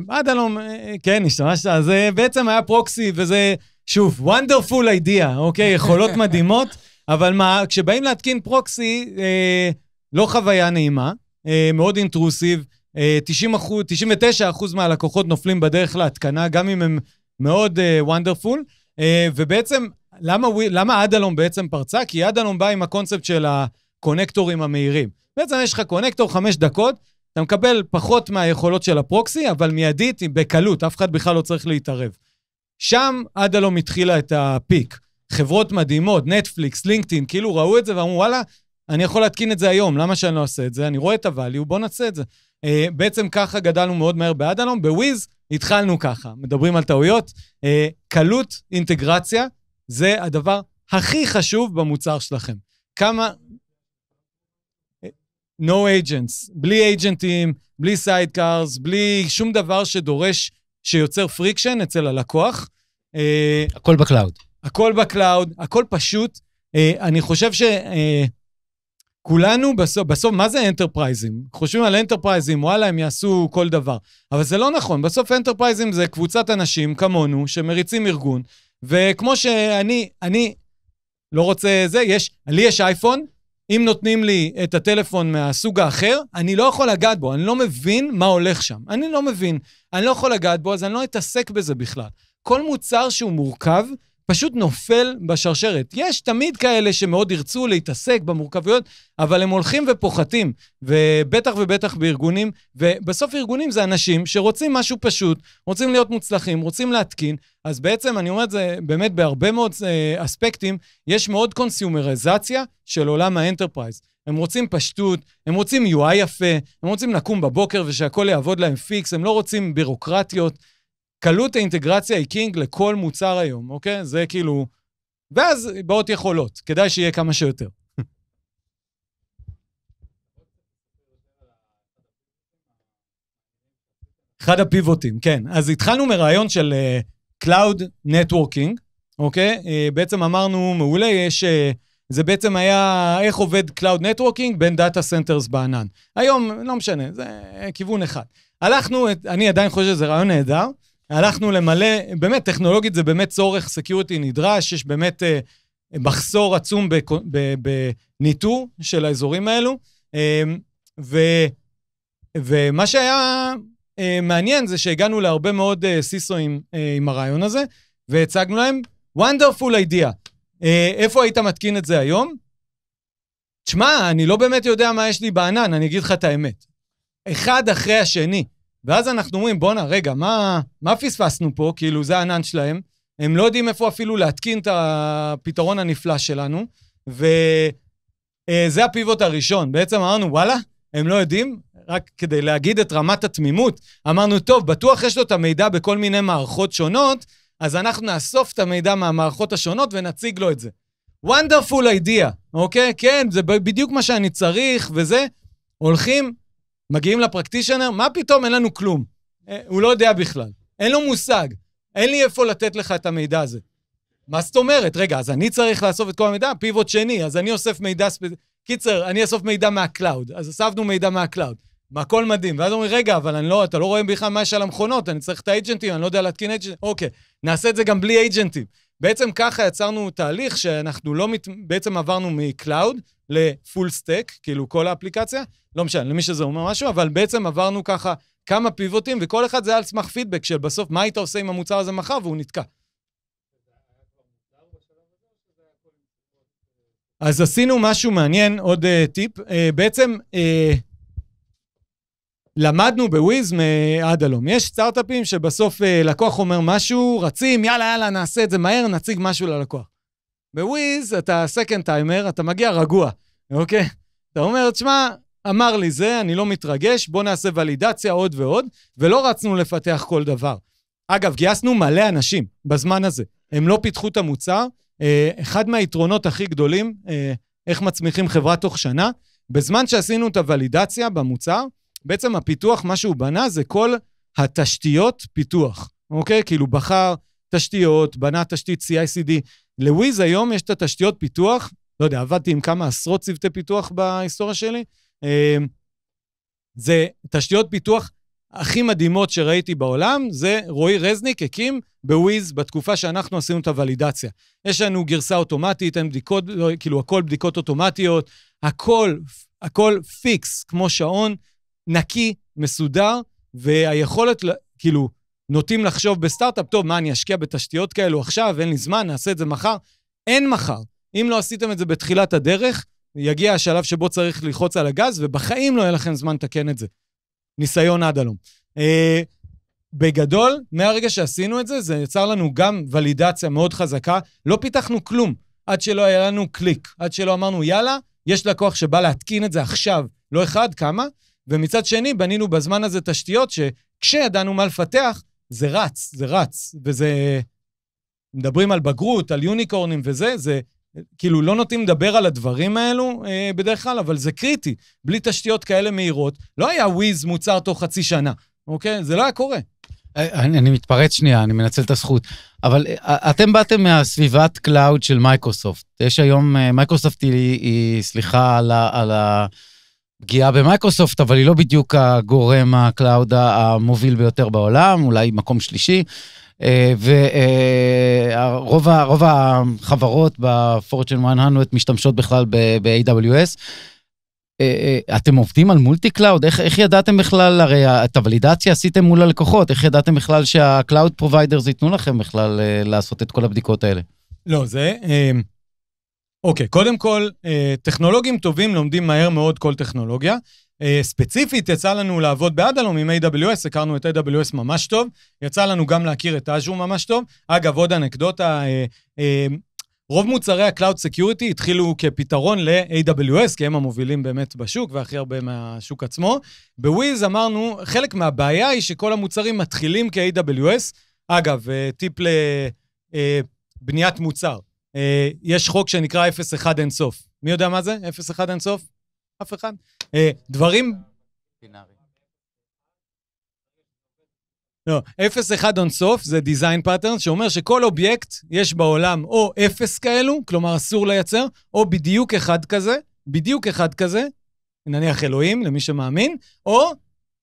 אדלום, כן, השתמשת, אז בעצם היה פרוקסי, וזה, שוב, wonderful idea, אוקיי? יכולות מדהימות, אבל מה, כשבאים להתקין פרוקסי, אה, לא חוויה נעימה, אה, מאוד אינטרוסיב. אה, 90 אחוז, 99 אחוז מהלקוחות נופלים בדרך להתקנה, גם אם הם מאוד וונדרפול. אה, uh, ובעצם, למה, למה אדלום בעצם פרצה? כי אדלום בא עם הקונספט של הקונקטורים המהירים. בעצם יש לך קונקטור חמש דקות, אתה מקבל פחות מהיכולות של הפרוקסי, אבל מיידית, בקלות, אף אחד בכלל לא צריך להתערב. שם אדלום התחילה את הפיק. חברות מדהימות, נטפליקס, לינקדאין, כאילו ראו את זה ואמרו, וואלה, אני יכול להתקין את זה היום, למה שאני לא אעשה את זה? אני רואה את הvalue, בוא נעשה את זה. Uh, בעצם ככה גדלנו מאוד מהר באדלום, בוויז התחלנו ככה, מדברים על טעויות. Uh, קלות אינטגרציה זה הדבר הכי חשוב במוצר שלכם. כמה... No agents, בלי אייג'נטים, בלי סיידקארס, בלי שום דבר שדורש, שיוצר פריקשן אצל הלקוח. Uh, הכל בקלאוד. הכל בקלאוד, הכל פשוט. Uh, אני חושב ש... Uh, כולנו בסוף, בסוף, מה זה אנטרפרייזים? חושבים על אנטרפרייזים, וואלה, הם יעשו כל דבר. אבל זה לא נכון, בסוף אנטרפרייזים זה קבוצת אנשים כמונו, שמריצים ארגון, וכמו שאני, אני לא רוצה זה, יש, לי יש אייפון, אם נותנים לי את הטלפון מהסוג האחר, אני לא יכול לגעת בו, אני לא מבין מה הולך שם. אני לא מבין. אני לא יכול לגעת בו, אז אני לא אתעסק בזה בכלל. כל מוצר שהוא מורכב, פשוט נופל בשרשרת. יש תמיד כאלה שמאוד ירצו להתעסק במורכבויות, אבל הם הולכים ופוחתים, ובטח ובטח בארגונים, ובסוף ארגונים זה אנשים שרוצים משהו פשוט, רוצים להיות מוצלחים, רוצים להתקין, אז בעצם, אני אומר את זה באמת בהרבה מאוד אה, אספקטים, יש מאוד קונסיומריזציה של עולם האנטרפרייז. הם רוצים פשטות, הם רוצים UI יפה, הם רוצים לקום בבוקר ושהכול יעבוד להם פיקס, הם לא רוצים בירוקרטיות. קלות האינטגרציה היא קינג לכל מוצר היום, אוקיי? זה כאילו... ואז באות יכולות, כדאי שיהיה כמה שיותר. אחד הפיבוטים, כן. אז התחלנו מרעיון של uh, Cloud Networking, אוקיי? Uh, בעצם אמרנו, מעולה, יש... Uh, זה בעצם היה איך עובד Cloud Networking בין Data Centers בענן. היום, לא משנה, זה כיוון אחד. הלכנו, אני עדיין חושב שזה רעיון נהדר, הלכנו למלא, באמת, טכנולוגית זה באמת צורך סקיוריטי נדרש, יש באמת אה, מחסור עצום בניטור של האזורים האלו. אה, ו, ומה שהיה אה, מעניין זה שהגענו להרבה מאוד אה, סיסואים אה, עם הרעיון הזה, והצגנו להם wonderful idea. אה, איפה היית מתקין את זה היום? תשמע, אני לא באמת יודע מה יש לי בענן, אני אגיד לך את האמת. אחד אחרי השני. ואז אנחנו אומרים, בואנה, רגע, מה, מה פספסנו פה? כאילו, זה הענן שלהם. הם לא יודעים איפה אפילו להתקין את הפתרון הנפלא שלנו, וזה אה, הפיבוט הראשון. בעצם אמרנו, וואלה, הם לא יודעים, רק כדי להגיד את רמת התמימות. אמרנו, טוב, בטוח יש לו את המידע בכל מיני מערכות שונות, אז אנחנו נאסוף את המידע מהמערכות השונות ונציג לו את זה. Wonderful idea, אוקיי? כן, זה בדיוק מה שאני צריך וזה. הולכים מגיעים לפרקטישנר, מה פתאום, אין לנו כלום. אה, הוא לא יודע בכלל, אין לו מושג, אין לי איפה לתת לך את המידע הזה. מה זאת אומרת? רגע, אז אני צריך לאסוף את כל המידע? פיבוט שני, אז אני אוסף מידע ספציפי. קיצר, אני אסוף מידע מהקלאוד. אז אספנו מידע מהקלאוד. הכל מדהים. ואז אומרים, רגע, אבל אני לא, אתה לא רואה בכלל מה יש על המכונות, אני צריך את האג'נטים, אני לא יודע להתקין אג'נטים. אוקיי, נעשה את זה גם בלי אג'נטים. בעצם ככה יצרנו תהליך שאנחנו לא, מת... בעצם עברנו מקלאוד לפול סטק, כאילו כל האפליקציה, לא משנה, למי שזה אומר משהו, אבל בעצם עברנו ככה כמה פיבוטים, וכל אחד זה היה על סמך פידבק של בסוף מה היית עושה עם המוצר הזה מחר, והוא נתקע. אז עשינו משהו מעניין, עוד uh, טיפ. Uh, בעצם uh, למדנו בוויז מעד הלום. יש סטארט-אפים שבסוף אה, לקוח אומר משהו, רצים, יאללה, יאללה, נעשה את זה מהר, נציג משהו ללקוח. בוויז אתה סקנד טיימר, אתה מגיע רגוע, אוקיי? אתה אומר, תשמע, אמר לי זה, אני לא מתרגש, בוא נעשה ולידציה עוד ועוד, ולא רצנו לפתח כל דבר. אגב, גייסנו מלא אנשים בזמן הזה. הם לא פיתחו את המוצר. אה, אחד מהיתרונות הכי גדולים, אה, איך מצמיחים חברה תוך שנה, בזמן שעשינו את הוולידציה במוצר, בעצם הפיתוח, מה שהוא בנה זה כל התשתיות פיתוח, אוקיי? כאילו בחר תשתיות, בנה תשתית CICD. לוויז היום יש את התשתיות פיתוח, לא יודע, עבדתי עם כמה עשרות צוותי פיתוח בהיסטוריה שלי. אמ, זה תשתיות פיתוח הכי מדהימות שראיתי בעולם, זה רועי רזניק הקים בוויז בתקופה שאנחנו עשינו את הוולידציה. יש לנו גרסה אוטומטית, אין בדיקות, לא, כאילו הכל בדיקות אוטומטיות, הכל, הכל פיקס, כמו שעון. נקי, מסודר, והיכולת, כאילו, נוטים לחשוב בסטארט-אפ, טוב, מה, אני אשקיע בתשתיות כאלו עכשיו, אין לי זמן, נעשה את זה מחר. אין מחר. אם לא עשיתם את זה בתחילת הדרך, יגיע השלב שבו צריך ללחוץ על הגז, ובחיים לא יהיה לכם זמן לתקן את זה. ניסיון עד הלום. אה, בגדול, מהרגע שעשינו את זה, זה יצר לנו גם ולידציה מאוד חזקה. לא פיתחנו כלום עד שלא היה לנו קליק, עד שלא אמרנו, יאללה, יש לקוח שבא להתקין את זה עכשיו, לא אחד, כמה, ומצד שני, בנינו בזמן הזה תשתיות שכשידענו מה לפתח, זה רץ, זה רץ, וזה... מדברים על בגרות, על יוניקורנים וזה, זה... כאילו, לא נוטים לדבר על הדברים האלו אה, בדרך כלל, אבל זה קריטי. בלי תשתיות כאלה מהירות, לא היה וויז מוצר תוך חצי שנה, אוקיי? זה לא היה קורה. אה, אני, אני מתפרץ שנייה, אני מנצל את הזכות. אבל אה, אתם באתם מהסביבת קלאוד של מייקרוסופט. יש היום, אה, מייקרוסופט היא, היא סליחה על ה... על ה פגיעה במייקרוסופט, אבל היא לא בדיוק הגורם הקלאוד המוביל ביותר בעולם, אולי מקום שלישי. אה, ורוב אה, החברות בפורצ'ן 100 משתמשות בכלל ב-AWS. אה, אתם עובדים על מולטי קלאוד? איך, איך ידעתם בכלל, הרי את הוולידציה עשיתם מול הלקוחות, איך ידעתם בכלל שהקלאוד פרוביידרס ייתנו לכם בכלל לעשות את כל הבדיקות האלה? לא, זה, אוקיי, okay, קודם כל, אה, טכנולוגים טובים לומדים מהר מאוד כל טכנולוגיה. אה, ספציפית, יצא לנו לעבוד באדלום עם AWS, הכרנו את AWS ממש טוב, יצא לנו גם להכיר את אג'ור ממש טוב. אגב, עוד אנקדוטה, אה, רוב מוצרי ה-Cloud Security התחילו כפתרון ל-AWS, כי הם המובילים באמת בשוק, והכי הרבה מהשוק עצמו. בוויז אמרנו, חלק מהבעיה היא שכל המוצרים מתחילים כ-AWS. אגב, טיפ לבניית מוצר. אה, יש חוק שנקרא 0-1 סוף. מי יודע מה זה? 0-1 סוף? אף אחד. אה, דברים... לא, 0-1 סוף זה design pattern, שאומר שכל אובייקט יש בעולם או 0 כאלו, כלומר אסור לייצר, או בדיוק אחד כזה, בדיוק אחד כזה, נניח אלוהים, למי שמאמין, או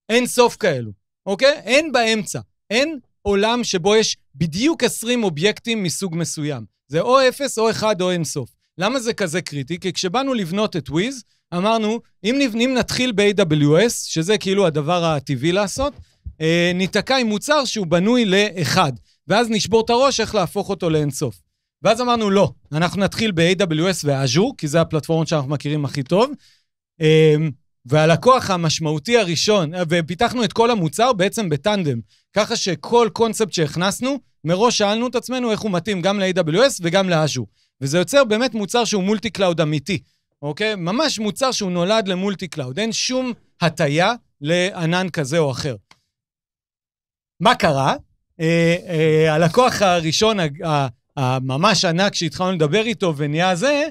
אין סוף כאלו, אוקיי? אין באמצע. אין עולם שבו יש בדיוק 20 אובייקטים מסוג מסוים. זה או אפס או אחד או אינסוף. למה זה כזה קריטי? כי כשבאנו לבנות את וויז, אמרנו, אם, אם נתחיל ב-AWS, שזה כאילו הדבר הטבעי לעשות, אה, ניתקע עם מוצר שהוא בנוי לאחד, ואז נשבור את הראש איך להפוך אותו לאינסוף. ואז אמרנו, לא, אנחנו נתחיל ב-AWS ו-Azure, כי זה הפלטפורמות שאנחנו מכירים הכי טוב. אה, והלקוח המשמעותי הראשון, אה, ופיתחנו את כל המוצר בעצם בטנדם, ככה שכל קונספט שהכנסנו, מראש שאלנו את עצמנו איך הוא מתאים גם ל-AWS וגם לאז'ו. וזה יוצר באמת מוצר שהוא מולטי קלאוד אמיתי, אוקיי? ממש מוצר שהוא נולד למולטי קלאוד, אין שום הטיה לענן כזה או אחר. מה קרה? אה, אה, הלקוח הראשון, הממש ענק שהתחלנו לדבר איתו ונהיה זה,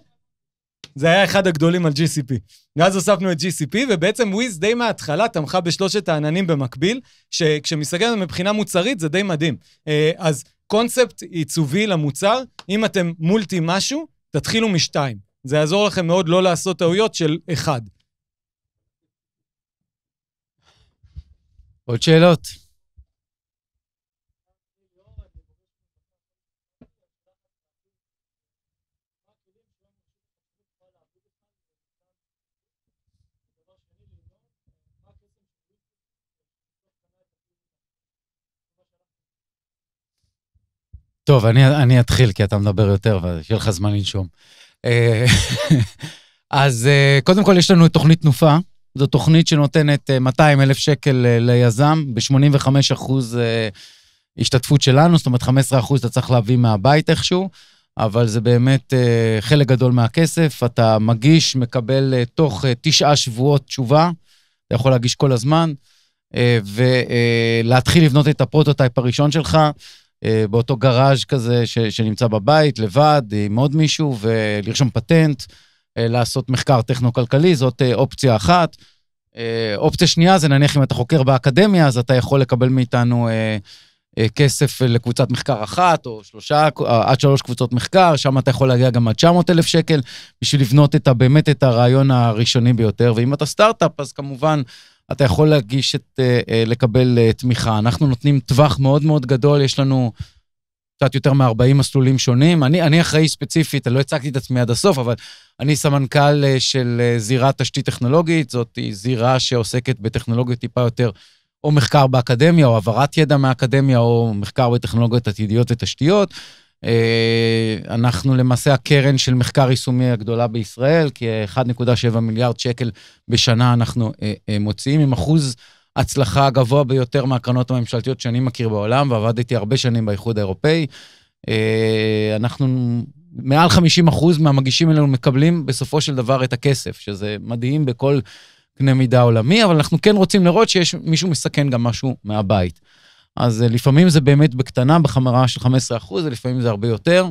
זה היה אחד הגדולים על GCP. ואז הוספנו את GCP, ובעצם וויז די מההתחלה תמכה בשלושת העננים במקביל, שכשמסתכל על זה מבחינה מוצרית זה די מדהים. אה, אז קונספט עיצובי למוצר, אם אתם מולטי משהו, תתחילו משתיים. זה יעזור לכם מאוד לא לעשות טעויות של אחד. עוד שאלות? טוב, אני, אני אתחיל, כי אתה מדבר יותר, ושיהיה לך זמן לנשום. אה, אז אה, קודם כל, יש לנו את תוכנית תנופה. זו תוכנית שנותנת 200 אה, אלף שקל ליזם, ב-85 אחוז השתתפות שלנו, זאת אומרת 15 אחוז אתה צריך להביא מהבית איכשהו, אבל זה באמת חלק גדול מהכסף. אתה מגיש, מקבל תוך תשעה שבועות תשובה, אתה יכול להגיש כל הזמן, ולהתחיל לבנות את הפרוטוטייפ הראשון שלך. אה, באותו גראז' כזה ש, שנמצא בבית, לבד, עם עוד מישהו, ולרשום פטנט, אה, לעשות מחקר טכנו-כלכלי, זאת אה, אופציה אחת. אופציה שנייה זה נניח אם אתה חוקר באקדמיה, אז אתה יכול לקבל מאיתנו אה, אה, כסף לקבוצת מחקר אחת, או שלושה, אה, עד שלוש קבוצות מחקר, שם אתה יכול להגיע גם עד 900 אלף שקל, בשביל לבנות את באמת את הרעיון הראשוני ביותר. ואם אתה סטארט-אפ, אז כמובן... אתה יכול להגיש את, אה, אה, לקבל אה, תמיכה. אנחנו נותנים טווח מאוד מאוד גדול, יש לנו קצת יותר מ-40 מסלולים שונים. אני, אני אחראי ספציפית, אני לא הצגתי את עצמי עד הסוף, אבל אני סמנכ"ל של זירת תשתית טכנולוגית, זאת זירה שעוסקת בטכנולוגיות טיפה יותר, או מחקר באקדמיה, או העברת ידע מהאקדמיה, או מחקר בטכנולוגיות עתידיות ותשתיות. אה, אנחנו למעשה הקרן של מחקר יישומי הגדולה בישראל, כ-1.7 מיליארד שקל בשנה אנחנו אה, אה, מוציאים, עם אחוז הצלחה הגבוה ביותר מהקרנות הממשלתיות שאני מכיר בעולם, ועבדתי הרבה שנים באיחוד האירופאי. אנחנו, מעל 50 אחוז מהמגישים אלינו מקבלים בסופו של דבר את הכסף, שזה מדהים בכל קנה מידה עולמי, אבל אנחנו כן רוצים לראות שיש מישהו מסכן גם משהו מהבית. אז אה, לפעמים זה באמת בקטנה, בחמרה של 15%, ולפעמים זה הרבה יותר.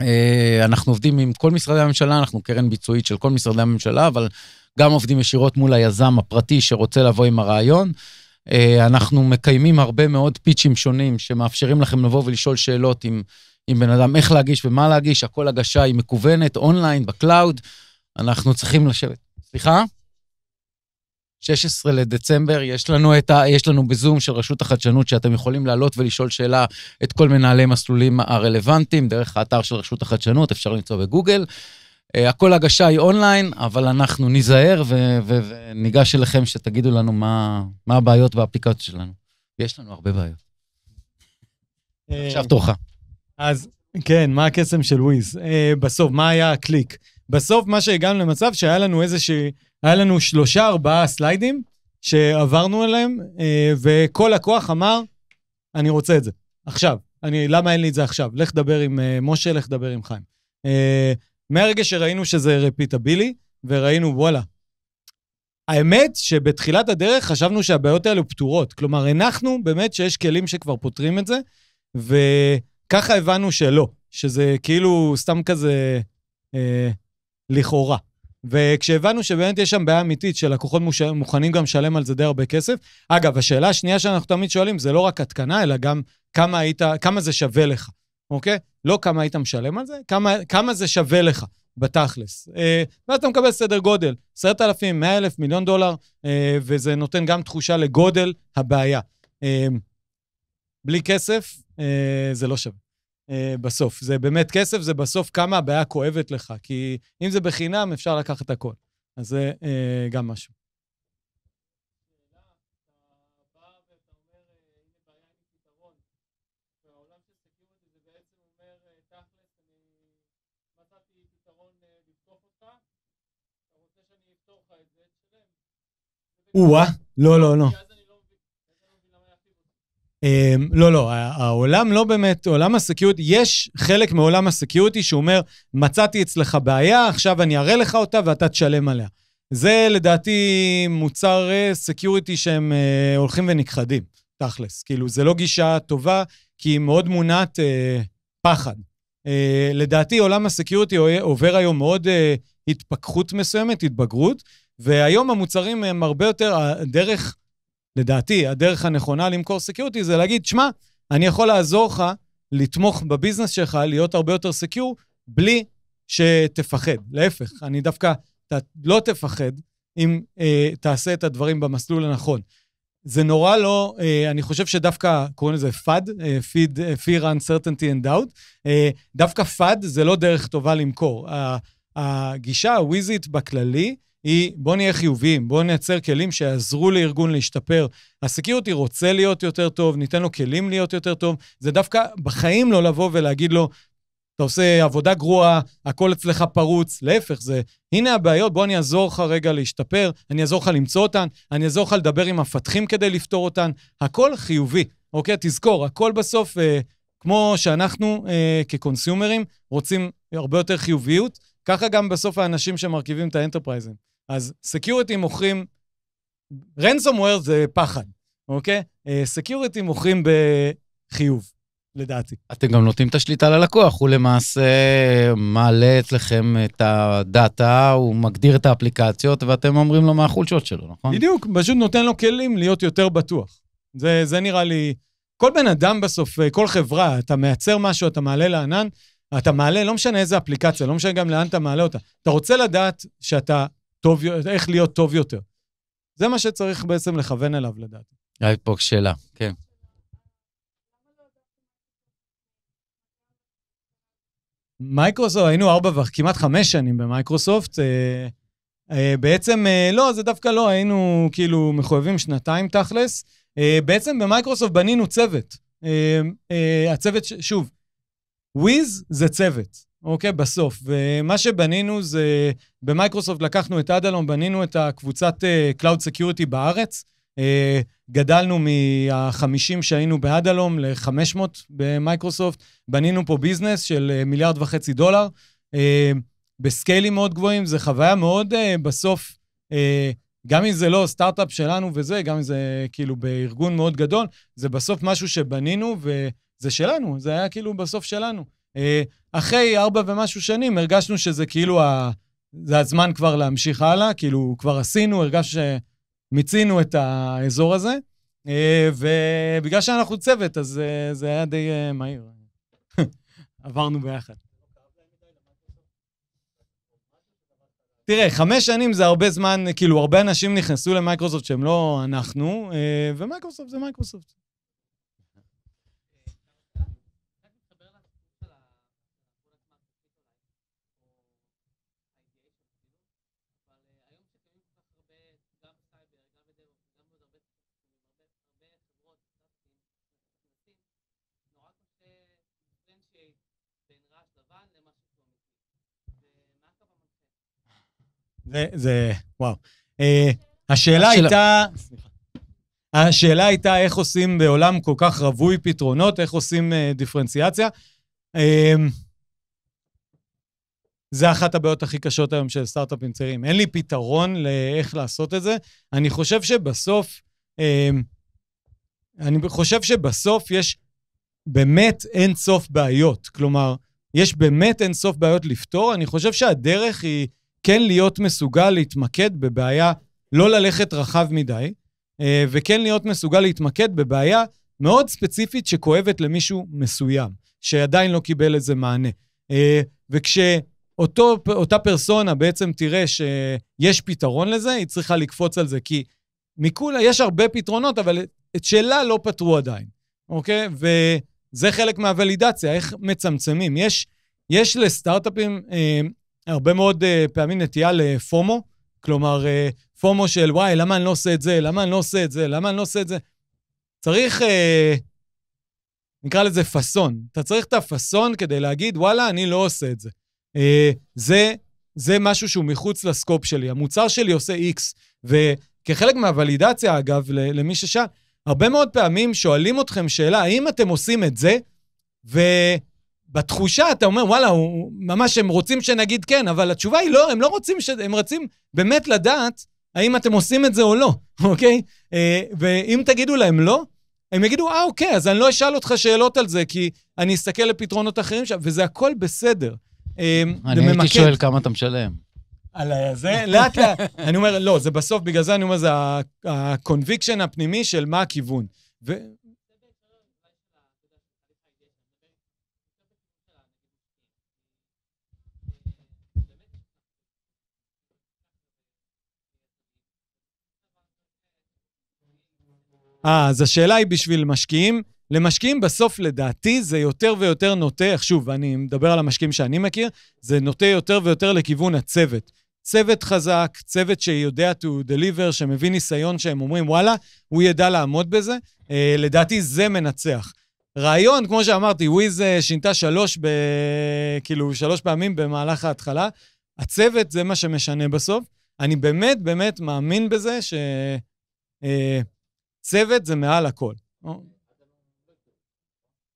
אה, אנחנו עובדים עם כל משרדי הממשלה, אנחנו קרן ביצועית של כל משרדי הממשלה, אבל גם עובדים ישירות מול היזם הפרטי שרוצה לבוא עם הרעיון. אה, אנחנו מקיימים הרבה מאוד פיצ'ים שונים שמאפשרים לכם לבוא ולשאול שאלות עם, עם בן אדם איך להגיש ומה להגיש, הכל הגשה היא מקוונת, אונליין, בקלאוד. אנחנו צריכים לשבת. סליחה? 16 לדצמבר, יש לנו, את ה, יש לנו בזום של רשות החדשנות שאתם יכולים לעלות ולשאול שאלה את כל מנהלי מסלולים הרלוונטיים, דרך האתר של רשות החדשנות, אפשר למצוא בגוגל. Uh, הכל הגשה היא אונליין, אבל אנחנו ניזהר וניגש אליכם שתגידו לנו מה, מה הבעיות באפליקציות שלנו. יש לנו הרבה בעיות. אה, עכשיו תורך. אז כן, מה הקסם של וויז? Uh, אה, בסוף, מה היה הקליק? בסוף מה שהגענו למצב שהיה לנו איזה שהיא, היה לנו שלושה, ארבעה סליידים שעברנו עליהם, אה, וכל הכוח אמר, אני רוצה את זה, עכשיו. אני, למה אין לי את זה עכשיו? לך דבר עם אה, משה, לך דבר עם חיים. אה, מהרגע שראינו שזה רפיטבילי, וראינו, וואלה. האמת שבתחילת הדרך חשבנו שהבעיות האלו פתורות. כלומר, הנחנו באמת שיש כלים שכבר פותרים את זה, וככה הבנו שלא, שזה כאילו סתם כזה אה, לכאורה. וכשהבנו שבאמת יש שם בעיה אמיתית שלקוחות מוכנים גם לשלם על זה די הרבה כסף. אגב, השאלה השנייה שאנחנו תמיד שואלים זה לא רק התקנה, אלא גם כמה, היית, כמה זה שווה לך, אוקיי? לא כמה היית משלם על זה, כמה, כמה זה שווה לך בתכלס. אה, ואז אתה מקבל סדר גודל, 10,000, 100,000, מיליון דולר, אה, וזה נותן גם תחושה לגודל הבעיה. אה, בלי כסף, אה, זה לא שווה. אה, בסוף. זה באמת כסף, זה בסוף כמה הבעיה כואבת לך. כי אם זה בחינם, אפשר לקחת הכול. אז זה אה, גם משהו. או-אה, לא, לא, לא. אמ, לא, לא, העולם לא באמת, עולם הסקיוטי, יש חלק מעולם הסקיוטי שאומר, מצאתי אצלך בעיה, עכשיו אני אראה לך אותה ואתה תשלם עליה. זה לדעתי מוצר אה, סקיוריטי שהם uh, הולכים ונכחדים, תכלס. כאילו, זה לא גישה טובה, כי היא מאוד מונעת uh, פחד. Uh, לדעתי עולם הסקיוטי עובר היום מאוד uh, התפכחות מסוימת, התבגרות, והיום המוצרים הם הרבה יותר, הדרך לדעתי, הדרך הנכונה למכור סקיוריטי זה להגיד, שמע, אני יכול לעזור לך לתמוך בביזנס שלך, להיות הרבה יותר סקיור, בלי שתפחד. להפך, אני דווקא, אתה לא תפחד אם אה, תעשה את הדברים במסלול הנכון. זה נורא לא, אה, אני חושב שדווקא, קוראים לזה FAD, אה, feed, אה, Fear, Uncertainty and Doubt, אה, דווקא FAD זה לא דרך טובה למכור. הגישה הוויזית בכללי, היא בואו נהיה חיוביים, בואו נייצר כלים שיעזרו לארגון להשתפר. הסקיורטי רוצה להיות יותר טוב, ניתן לו כלים להיות יותר טוב. זה דווקא בחיים לא לבוא ולהגיד לו, אתה עושה עבודה גרועה, הכל אצלך פרוץ. להפך, זה, הנה הבעיות, בוא אני אעזור לך רגע להשתפר, אני אעזור לך למצוא אותן, אני אעזור לך לדבר עם מפתחים כדי לפתור אותן. הכל חיובי, אוקיי? תזכור, הכל בסוף, אה, כמו שאנחנו אה, כקונסיומרים רוצים הרבה יותר חיוביות, ככה גם בסוף האנשים שמרכיבים את האנטרפרייזים. אז סקיוריטי מוכרים, רנסומוור זה פחד, אוקיי? סקיוריטי אה, מוכרים בחיוב. לדעתי. אתם גם נותנים את השליטה ללקוח, הוא למעשה מעלה אצלכם את הדאטה, הוא מגדיר את האפליקציות, ואתם אומרים לו מה החולשות שלו, נכון? בדיוק, פשוט נותן לו כלים להיות יותר בטוח. זה, זה נראה לי... כל בן אדם בסוף, כל חברה, אתה מייצר משהו, אתה מעלה לענן, אתה מעלה, לא משנה איזה אפליקציה, לא משנה גם לאן אתה מעלה אותה. אתה רוצה לדעת שאתה טוב, איך להיות טוב יותר. זה מה שצריך בעצם לכוון אליו, לדעתי. רק פה שאלה, כן. מייקרוסופט, היינו ארבע וכמעט חמש שנים במייקרוסופט. אה, אה, בעצם, אה, לא, זה דווקא לא, היינו כאילו מחויבים שנתיים תכלס. אה, בעצם במייקרוסופט בנינו צוות. אה, אה, הצוות, ש, שוב, וויז זה צוות. אוקיי? בסוף. ומה שבנינו זה, במייקרוסופט לקחנו את אדלום, בנינו את הקבוצת אה, Cloud Security בארץ. אה, גדלנו מה-50 שהיינו באדלום ל-500 במייקרוסופט, בנינו פה ביזנס של אה, מיליארד וחצי דולר, בסקיילים מאוד גבוהים, זו חוויה מאוד בסוף, גם אם זה לא סטארט-אפ שלנו וזה, גם אם זה כאילו בארגון מאוד גדול, זה בסוף משהו שבנינו וזה שלנו, זה היה כאילו בסוף שלנו. אחרי ארבע ומשהו שנים הרגשנו שזה כאילו ה... זה הזמן כבר להמשיך הלאה, כאילו כבר עשינו, הרגשנו שמיצינו את האזור הזה, אה, ובגלל שאנחנו צוות, אז אה, זה היה די אה, מהיר. עברנו ביחד. תראה, חמש שנים זה הרבה זמן, כאילו, הרבה אנשים נכנסו למייקרוסופט שהם לא אנחנו, ומייקרוסופט זה מייקרוסופט. זה, זה, וואו. אה, השאלה הייתה... השאלה הייתה איך עושים בעולם כל כך רווי פתרונות, איך עושים אה, דיפרנציאציה. אה, זה אחת הבעיות הכי קשות היום של סטארט-אפים צעירים. אין לי פתרון לאיך לעשות את זה. אני חושב שבסוף, אה, אני חושב שבסוף יש באמת אין סוף בעיות. כלומר, יש באמת אין סוף בעיות לפתור. אני חושב שהדרך היא... כן להיות מסוגל להתמקד בבעיה, לא ללכת רחב מדי, אה, וכן להיות מסוגל להתמקד בבעיה מאוד ספציפית שכואבת למישהו מסוים, שעדיין לא קיבל איזה מענה. אה, וכשאותה פרסונה בעצם תראה שיש פתרון לזה, היא צריכה לקפוץ על זה, כי מכולה יש הרבה פתרונות, אבל את שלה לא פתרו עדיין, אוקיי? וזה חלק מהוולידציה, איך מצמצמים. יש, יש לסטארט-אפים אה, הרבה מאוד uh, פעמים נטייה לפומו, כלומר, uh, פומו של וואי, למה אני לא עושה את זה? למה אני לא עושה את זה? למה אני לא עושה את זה? צריך, uh, נקרא לזה פאסון. אתה צריך את הפאסון כדי להגיד, וואלה, אני לא עושה את זה. Uh, זה, זה משהו שהוא מחוץ לסקופ שלי. המוצר שלי עושה X, וכחלק מהוולידציה, אגב, למי ששאל, הרבה מאוד פעמים שואלים אתכם שאלה, האם אתם עושים את זה? ו... בתחושה אתה אומר, וואלה, הוא, ממש הם רוצים שנגיד כן, אבל התשובה היא לא, הם לא רוצים, ש... הם רוצים באמת לדעת האם אתם עושים את זה או לא, אוקיי? אה, ואם תגידו להם לא, הם יגידו, אה, אוקיי, אז אני לא אשאל אותך שאלות על זה, כי אני אסתכל לפתרונות אחרים שם, וזה הכל בסדר. אה, אני הייתי ממקד. שואל כמה אתה משלם. על זה, לאט לאט. אני אומר, לא, זה בסוף, בגלל זה אני אומר, זה הקונביקשן הפנימי של מה הכיוון. ו- אה, אז השאלה היא בשביל משקיעים. למשקיעים בסוף, לדעתי, זה יותר ויותר נוטה, שוב, אני מדבר על המשקיעים שאני מכיר, זה נוטה יותר ויותר לכיוון הצוות. צוות חזק, צוות שיודע to deliver, שמביא ניסיון, שהם אומרים, וואלה, הוא ידע לעמוד בזה. אה, לדעתי, זה מנצח. רעיון, כמו שאמרתי, וויז אה, שינתה שלוש, ב... כאילו, שלוש פעמים במהלך ההתחלה. הצוות זה מה שמשנה בסוף. אני באמת באמת מאמין בזה ש... אה, צוות זה מעל הכל.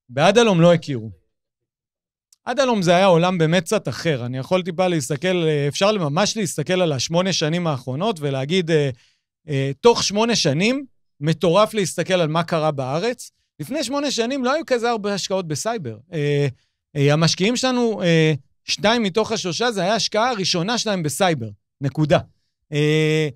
בעד הלום לא הכירו. עד הלום זה היה עולם באמת קצת אחר. אני יכול טיפה להסתכל, אפשר ממש להסתכל על השמונה שנים האחרונות ולהגיד, אה, אה, תוך שמונה שנים, מטורף להסתכל על מה קרה בארץ. לפני שמונה שנים לא היו כזה הרבה השקעות בסייבר. אה, אה, המשקיעים שלנו, אה, שתיים מתוך השלושה, זה היה ההשקעה הראשונה שלהם בסייבר, נקודה. אה,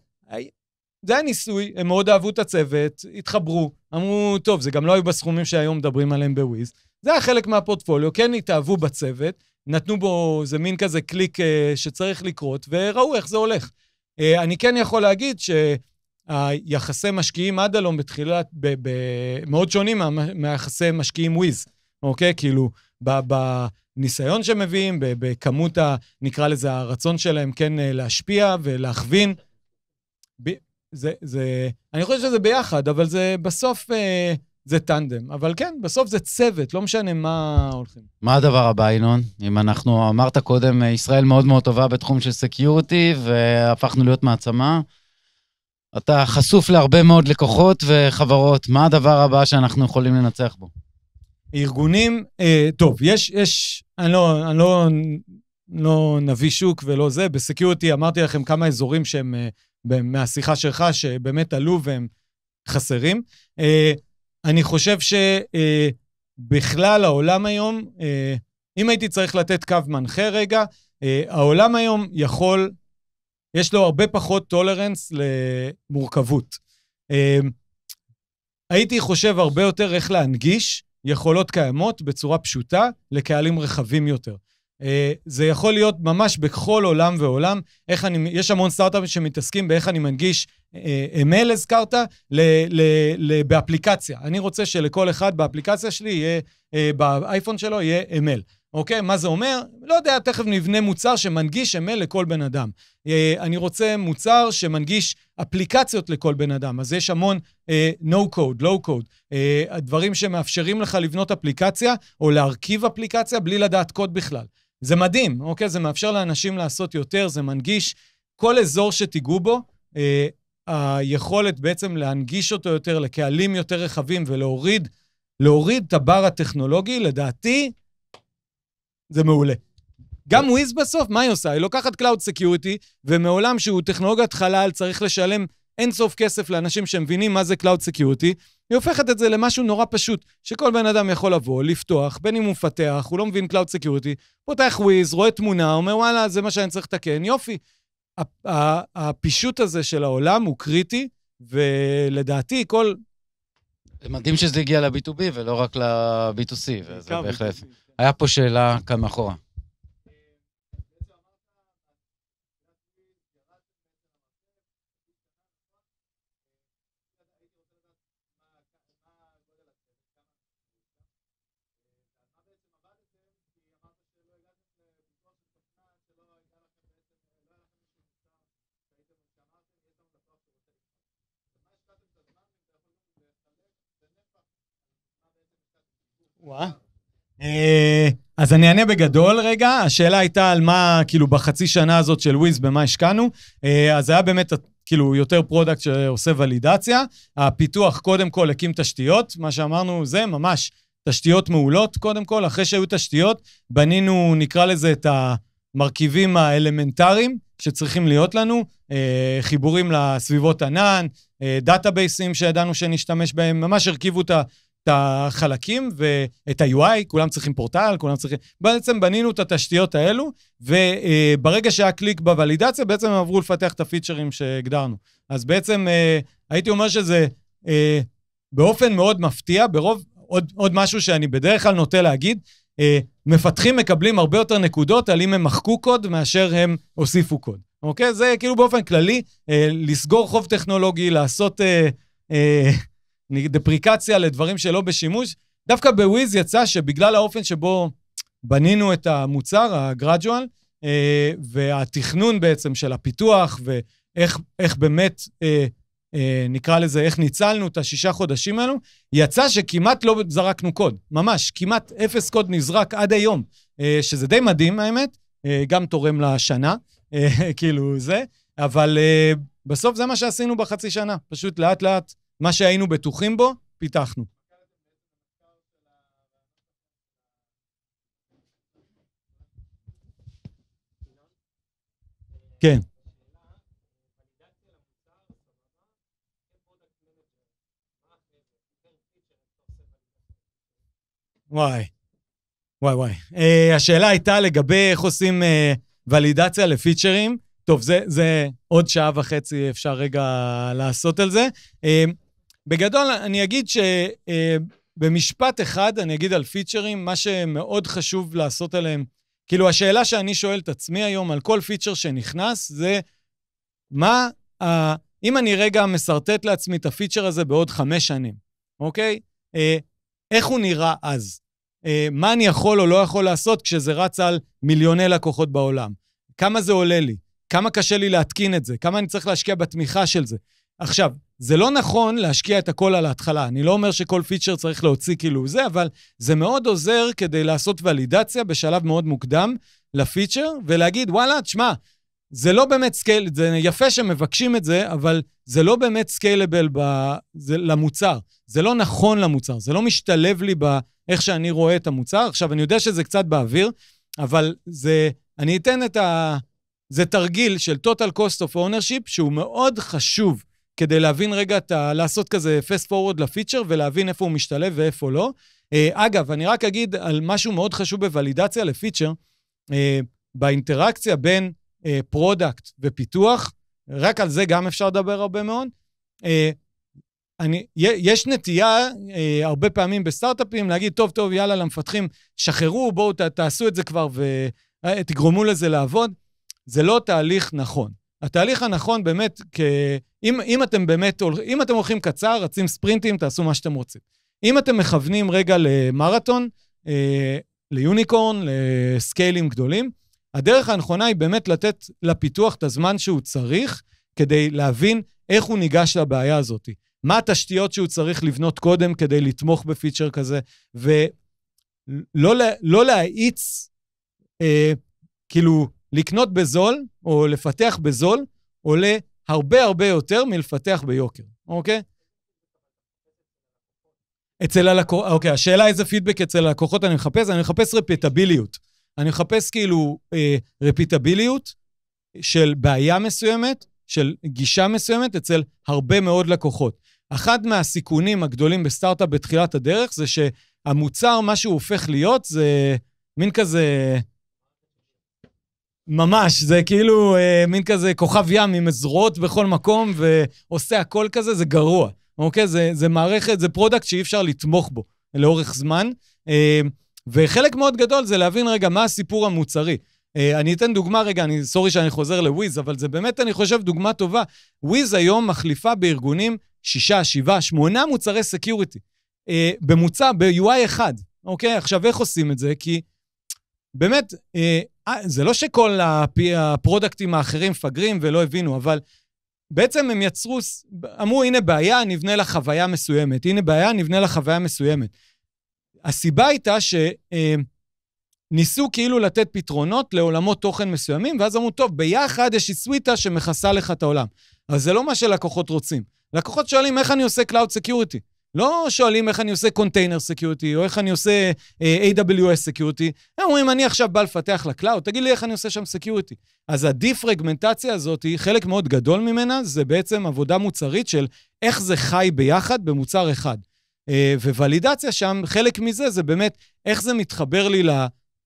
זה היה ניסוי, הם מאוד אהבו את הצוות, התחברו, אמרו, טוב, זה גם לא היו בסכומים שהיום מדברים עליהם בוויז. זה היה חלק מהפורטפוליו, כן התאהבו בצוות, נתנו בו איזה מין כזה קליק אה, שצריך לקרות, וראו איך זה הולך. אה, אני כן יכול להגיד שהיחסי משקיעים עד הלום בתחילת, ב, ב, מאוד שונים מהיחסי משקיעים וויז, אוקיי? כאילו, ב, בניסיון שמביאים, בכמות, ה, נקרא לזה, הרצון שלהם כן אה, להשפיע ולהכווין. ב, זה, זה, אני חושב שזה ביחד, אבל זה בסוף אה, זה טנדם. אבל כן, בסוף זה צוות, לא משנה מה הולכים. מה הדבר הבא, ינון? אם אנחנו, אמרת קודם, אה, ישראל מאוד מאוד טובה בתחום של סקיורטי, והפכנו להיות מעצמה. אתה חשוף להרבה מאוד לקוחות וחברות, מה הדבר הבא שאנחנו יכולים לנצח בו? ארגונים, אה, טוב, יש, יש, אני לא, אני לא, לא נביא שוק ולא זה, בסקיוריטי אמרתי לכם כמה אזורים שהם אה, מהשיחה שלך, שבאמת עלו והם חסרים. אה, אני חושב שבכלל אה, העולם היום, אה, אם הייתי צריך לתת קו מנחה רגע, העולם היום יכול, יש לו הרבה פחות טולרנס למורכבות. הייתי חושב הרבה יותר איך להנגיש יכולות קיימות בצורה פשוטה לקהלים רחבים יותר. אה, זה יכול להיות ממש בכל עולם ועולם. איך אני, יש המון סטארט-אפים שמתעסקים באיך אני מנגיש אה, אה, מייל, הזכרת, ל, ל, ל, באפליקציה. אני רוצה שלכל אחד באפליקציה שלי יהיה, באייפון שלו יהיה מייל. אוקיי? מה זה אומר? לא יודע, תכף נבנה מוצר שמנגיש אמל לכל בן אדם. אני רוצה מוצר שמנגיש אפליקציות לכל בן אדם. אז יש המון no-code, low-code, הדברים שמאפשרים לך לבנות אפליקציה או להרכיב אפליקציה בלי לדעת קוד בכלל. זה מדהים, אוקיי? זה מאפשר לאנשים לעשות יותר, זה מנגיש. כל אזור שתיגעו בו, אה, היכולת בעצם להנגיש אותו יותר לקהלים יותר רחבים ולהוריד להוריד את הבר הטכנולוגי, לדעתי, זה מעולה. גם וויז בסוף, מה היא עושה? היא לוקחת קלאוד סקיוריטי, ומעולם שהוא טכנולוגיית חלל צריך לשלם אין סוף כסף לאנשים שמבינים מה זה Cloud Security, היא הופכת את זה למשהו נורא פשוט, שכל בן אדם יכול לבוא, לפתוח, בין אם הוא מפתח, הוא לא מבין Cloud Security, פותח וויז, רואה תמונה, אומר וואלה, זה מה שאני צריך לתקן, יופי. הפישוט הזה של העולם הוא קריטי, ולדעתי כל... זה מדהים שזה הגיע ל-B2B ולא רק ל-B2C, וזה בהחלט... כן. היה פה שאלה כאן מאחורה. וואה. אה, אז אני אענה בגדול רגע, השאלה הייתה על מה, כאילו, בחצי שנה הזאת של וויז, במה השקענו. אה, אז היה באמת, כאילו, יותר פרודקט שעושה ולידציה. הפיתוח, קודם כל, הקים תשתיות, מה שאמרנו זה ממש תשתיות מעולות, קודם כל. אחרי שהיו תשתיות, בנינו, נקרא לזה, את המרכיבים האלמנטריים שצריכים להיות לנו, אה, חיבורים לסביבות ענן, דאטאבייסים שידענו שנשתמש בהם, ממש הרכיבו את ה... החלקים ואת ה-UI, כולם צריכים פורטל, כולם צריכים... בעצם בנינו את התשתיות האלו, וברגע שהיה קליק בוולידציה, בעצם הם עברו לפתח את הפיצ'רים שהגדרנו. אז בעצם אה, הייתי אומר שזה אה, באופן מאוד מפתיע, ברוב... עוד, עוד משהו שאני בדרך כלל נוטה להגיד, אה, מפתחים מקבלים הרבה יותר נקודות על אם הם מחקו קוד מאשר הם הוסיפו קוד. אוקיי? זה כאילו באופן כללי, לסגור חוב טכנולוגי, לעשות דפריקציה לדברים שלא בשימוש. דווקא בוויז יצא שבגלל האופן שבו בנינו את המוצר, הגרדואל, אה, והתכנון בעצם של הפיתוח, ואיך באמת, אה, אה, נקרא לזה, איך ניצלנו את השישה חודשים האלו, יצא שכמעט לא זרקנו קוד, ממש, כמעט אפס קוד נזרק עד היום, אה, שזה די מדהים, האמת, אה, גם תורם לשנה, אה, כאילו זה, אבל אה, בסוף זה מה שעשינו בחצי שנה, פשוט לאט-לאט. מה שהיינו בטוחים בו, פיתחנו. כן. וואי. וואי וואי. Uh, השאלה הייתה לגבי איך עושים uh, ולידציה לפיצ'רים. טוב, זה, זה עוד שעה וחצי אפשר רגע לעשות על זה. Uh, בגדול, אני אגיד שבמשפט אה, אחד, אני אגיד על פיצ'רים, מה שמאוד חשוב לעשות עליהם, כאילו, השאלה שאני שואל את עצמי היום על כל פיצ'ר שנכנס, זה מה ה... אם אני רגע משרטט לעצמי את הפיצ'ר הזה בעוד חמש שנים, אוקיי? אה, איך הוא נראה אז? אה, מה אני יכול או לא יכול לעשות כשזה רץ על מיליוני לקוחות בעולם? כמה זה עולה לי? כמה קשה לי להתקין את זה? כמה אני צריך להשקיע בתמיכה של זה? עכשיו, זה לא נכון להשקיע את הכל על ההתחלה. אני לא אומר שכל פיצ'ר צריך להוציא כאילו זה, אבל זה מאוד עוזר כדי לעשות ולידציה בשלב מאוד מוקדם לפיצ'ר, ולהגיד, וואלה, תשמע, זה לא באמת סקייל, זה יפה שמבקשים את זה, אבל זה לא באמת סקיילבל ב... זה, למוצר. זה לא נכון למוצר, זה לא משתלב לי באיך שאני רואה את המוצר. עכשיו, אני יודע שזה קצת באוויר, אבל זה... אני אתן את ה... זה תרגיל של total cost of ownership שהוא מאוד חשוב. כדי להבין רגע, אתה, לעשות כזה fast forward לפיצ'ר ולהבין איפה הוא משתלב ואיפה לא. אה, אגב, אני רק אגיד על משהו מאוד חשוב בוולידציה לפיצ'ר, אה, באינטראקציה בין פרודקט אה, ופיתוח, רק על זה גם אפשר לדבר הרבה מאוד. אני, יש נטייה אה, הרבה פעמים בסטארט-אפים להגיד, טוב, טוב, יאללה, למפתחים, שחררו, בואו ת, תעשו את זה כבר ותגרמו לזה לעבוד. זה לא תהליך נכון. התהליך הנכון באמת, כ... אם, אם אתם באמת, אם אתם הולכים קצר, רצים ספרינטים, תעשו מה שאתם רוצים. אם אתם מכוונים רגע למרתון, אה, ליוניקורן, לסקיילים גדולים, הדרך הנכונה היא באמת לתת לפיתוח את הזמן שהוא צריך כדי להבין איך הוא ניגש לבעיה הזאת. מה התשתיות שהוא צריך לבנות קודם כדי לתמוך בפיצ'ר כזה, ולא לא להאיץ, אה, כאילו, לקנות בזול, או לפתח בזול, עולה הרבה הרבה יותר מלפתח ביוקר, אוקיי? אצל הלקוחות, אוקיי, השאלה איזה פידבק אצל הלקוחות אני מחפש, אני מחפש רפיטביליות. אני מחפש כאילו אה, רפיטביליות של בעיה מסוימת, של גישה מסוימת אצל הרבה מאוד לקוחות. אחד מהסיכונים הגדולים בסטארט-אפ בתחילת הדרך זה שהמוצר, מה שהוא הופך להיות, זה מין כזה ממש, זה כאילו אה, מין כזה כוכב ים עם זרועות בכל מקום, ועושה הכל כזה, זה גרוע, אוקיי? זה, זה מערכת, זה פרודקט שאי אפשר לתמוך בו לאורך זמן. אה, וחלק מאוד גדול זה להבין רגע מה הסיפור המוצרי. אה, אני אתן דוגמה רגע, אני סורי שאני חוזר לוויז, אבל זה באמת, אני חושב, דוגמה טובה. וויז היום מחליפה בארגונים שישה, שבעה, שמונה מוצרי סקיוריטי. אה, במוצע, ב-UI אחד, אוקיי? עכשיו, איך עושים את זה? כי באמת, אה, אה, זה לא שכל הפרודקטים האחרים מפגרים ולא הבינו, אבל בעצם הם יצרו, אמרו, הנה בעיה, נבנה לה חוויה מסוימת. הנה בעיה, נבנה לה חוויה מסוימת. הסיבה הייתה שניסו אה, כאילו לתת פתרונות לעולמות תוכן מסוימים, ואז אמרו, טוב, ביחד יש לי סוויטה שמכסה לך את העולם. אבל זה לא מה שלקוחות רוצים. לקוחות שואלים, איך אני עושה Cloud Security? לא שואלים איך אני עושה קונטיינר סקיוטי, או איך אני עושה אה, AWS סקיוטי. הם אומרים, אני עכשיו בא לפתח לקלאוד, תגיד לי איך אני עושה שם סקיוטי. אז הדיפרגמנטציה הזאת, חלק מאוד גדול ממנה, זה בעצם עבודה מוצרית של איך זה חי ביחד במוצר אחד. אה, וולידציה שם, חלק מזה זה באמת איך זה מתחבר לי ל,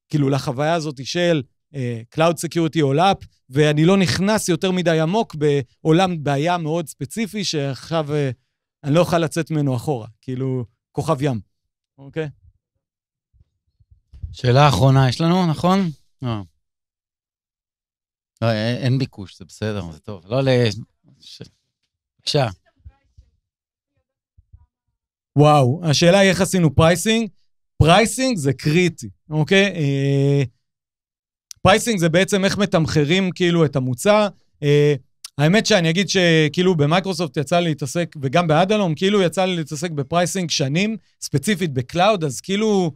כאילו, לחוויה הזאת של אה, Cloud Security All-Up, ואני לא נכנס יותר מדי עמוק בעולם, בעיה מאוד ספציפי שעכשיו... אה, אני לא אוכל לצאת ממנו אחורה, כאילו, כוכב ים, אוקיי? שאלה אחרונה יש לנו, נכון? לא. לא, אין ביקוש, זה בסדר, זה טוב. לא ל... בבקשה. וואו, השאלה היא איך עשינו פרייסינג. פרייסינג זה קריטי, אוקיי? אה, פרייסינג זה בעצם איך מתמחרים כאילו את המוצר. אה, האמת שאני אגיד שכאילו במייקרוסופט יצא לי להתעסק, וגם באדלום, כאילו יצא לי להתעסק בפרייסינג שנים, ספציפית בקלאוד, אז כאילו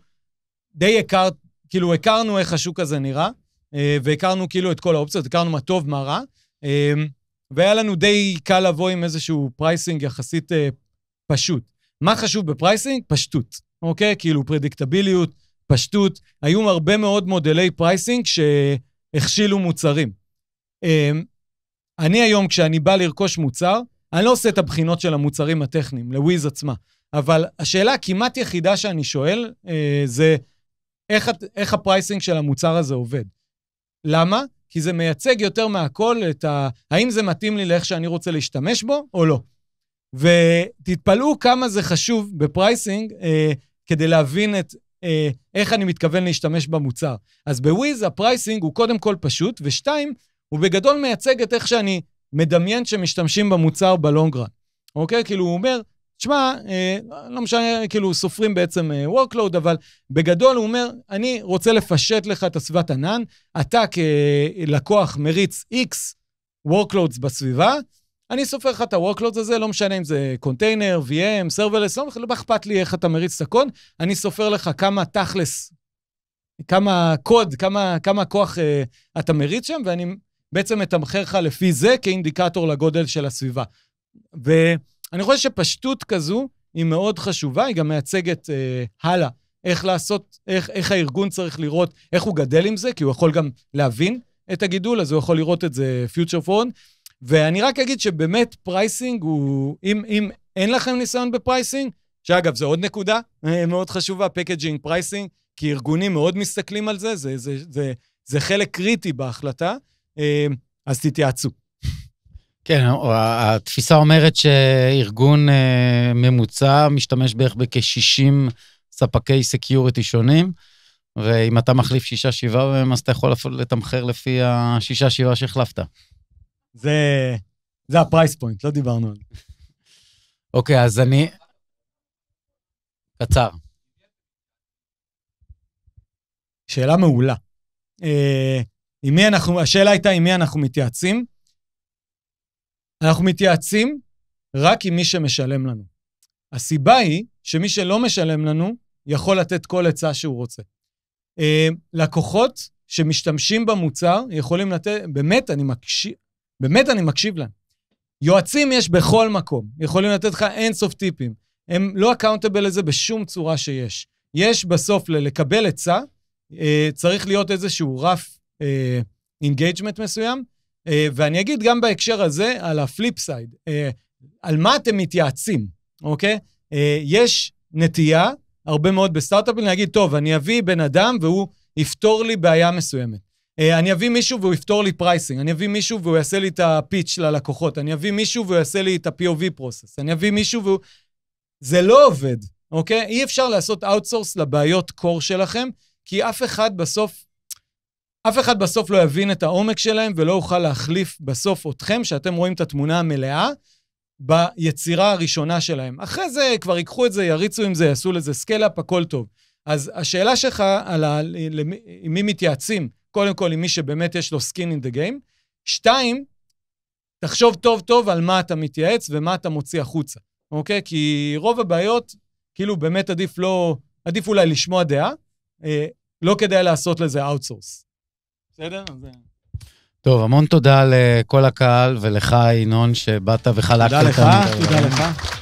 די הכר, כאילו הכרנו איך השוק הזה נראה, אה, והכרנו כאילו את כל האופציות, הכרנו מה טוב, מה רע, אה, והיה לנו די קל לבוא עם איזשהו פרייסינג יחסית אה, פשוט. מה חשוב בפרייסינג? פשטות, אוקיי? כאילו פרדיקטביליות, פשטות. היו הרבה מאוד מודלי פרייסינג שהכשילו מוצרים. אני היום, כשאני בא לרכוש מוצר, אני לא עושה את הבחינות של המוצרים הטכניים, לוויז עצמה. אבל השאלה הכמעט יחידה שאני שואל אה, זה איך, איך הפרייסינג של המוצר הזה עובד. למה? כי זה מייצג יותר מהכל את ה... האם זה מתאים לי לאיך שאני רוצה להשתמש בו או לא. ותתפלאו כמה זה חשוב בפרייסינג אה, כדי להבין את, אה, איך אני מתכוון להשתמש במוצר. אז בוויז הפרייסינג הוא קודם כל פשוט, ושתיים, הוא בגדול מייצג את איך שאני מדמיין שמשתמשים במוצר בלונגרן, אוקיי? כאילו, הוא אומר, תשמע, אה, לא משנה, כאילו, סופרים בעצם אה, workload, אבל בגדול הוא אומר, אני רוצה לפשט לך את הסביבת ענן, אתה כלקוח מריץ X workloads בסביבה, אני סופר לך את ה-workloads הזה, לא משנה אם זה קונטיינר, VM, serverless, לא, בכלל, לא אכפת לי איך אתה מריץ את הקוד, אני סופר לך כמה תכלס, כמה קוד, כמה, כמה כוח אה, אתה מריץ שם, ואני בעצם מתמחר לך לפי זה כאינדיקטור לגודל של הסביבה. ואני חושב שפשטות כזו היא מאוד חשובה, היא גם מייצגת אה, הלאה. איך לעשות, איך, איך הארגון צריך לראות, איך הוא גדל עם זה, כי הוא יכול גם להבין את הגידול, אז הוא יכול לראות את זה פיוטר forward. ואני רק אגיד שבאמת פרייסינג הוא, אם, אם אין לכם ניסיון בפרייסינג, שאגב, זו עוד נקודה אה, מאוד חשובה, פקג'ינג פרייסינג, כי ארגונים מאוד מסתכלים על זה, זה, זה, זה, זה חלק קריטי בהחלטה. אמ, אז תתייעצו. כן, התפיסה אומרת שארגון אה, ממוצע משתמש בערך בכ-60 ספקי סקיוריטי שונים, ואם אתה מחליף שישה, שבעה מהם, אה, אז אתה יכול לתמחר לפי השישה, שבעה שהחלפת. זה, זה הפרייס פוינט, לא דיברנו על זה. אוקיי, אז אני... קצר. שאלה מעולה. Uh, עם מי אנחנו, השאלה הייתה עם מי אנחנו מתייעצים. אנחנו מתייעצים רק עם מי שמשלם לנו. הסיבה היא שמי שלא משלם לנו יכול לתת כל עצה שהוא רוצה. אה, לקוחות שמשתמשים במוצר יכולים לתת, באמת, אני מקשיב, באמת אני מקשיב להם. יועצים יש בכל מקום, יכולים לתת לך אינסוף טיפים. הם לא אקאונטבל לזה בשום צורה שיש. יש בסוף, לקבל עצה, אה, צריך להיות איזשהו רף אינגייג'מנט אה, מסוים. אה, ואני אגיד גם בהקשר הזה, על הפליפ סייד, אה, על מה אתם מתייעצים, אוקיי? יש נטייה, הרבה מאוד בסטארט-אפים, להגיד, טוב, אני אביא בן אדם והוא יפתור לי בעיה מסוימת. אני אביא מישהו והוא יפתור לי פרייסינג, אני אביא מישהו והוא יעשה לי את הפיץ' ללקוחות, אני אביא מישהו והוא יעשה לי את ה-POV פרוסס, אני אביא מישהו והוא... זה לא עובד, אוקיי? אי אפשר לעשות אאוטסורס לבעיות קור שלכם, כי אף אחד בסוף אף אחד בסוף לא יבין את העומק שלהם ולא יוכל להחליף בסוף אתכם, שאתם רואים את התמונה המלאה, ביצירה הראשונה שלהם. אחרי זה כבר ייקחו את זה, יריצו עם זה, יעשו לזה סקלאפ, הכל טוב. אז השאלה שלך על ה... למי, עם מי מתייעצים, קודם כל עם מי שבאמת יש לו skin in the game. שתיים, תחשוב טוב טוב על מה אתה מתייעץ ומה אתה מוציא החוצה, אוקיי? כי רוב הבעיות, כאילו באמת עדיף לא... עדיף אולי לשמוע דעה, אה, לא כדאי לעשות לזה outsource. בסדר? אה, טוב, המון תודה לכל הקהל ולך, ינון, שבאת וחלקת אותנו. תודה לך, תודה לך.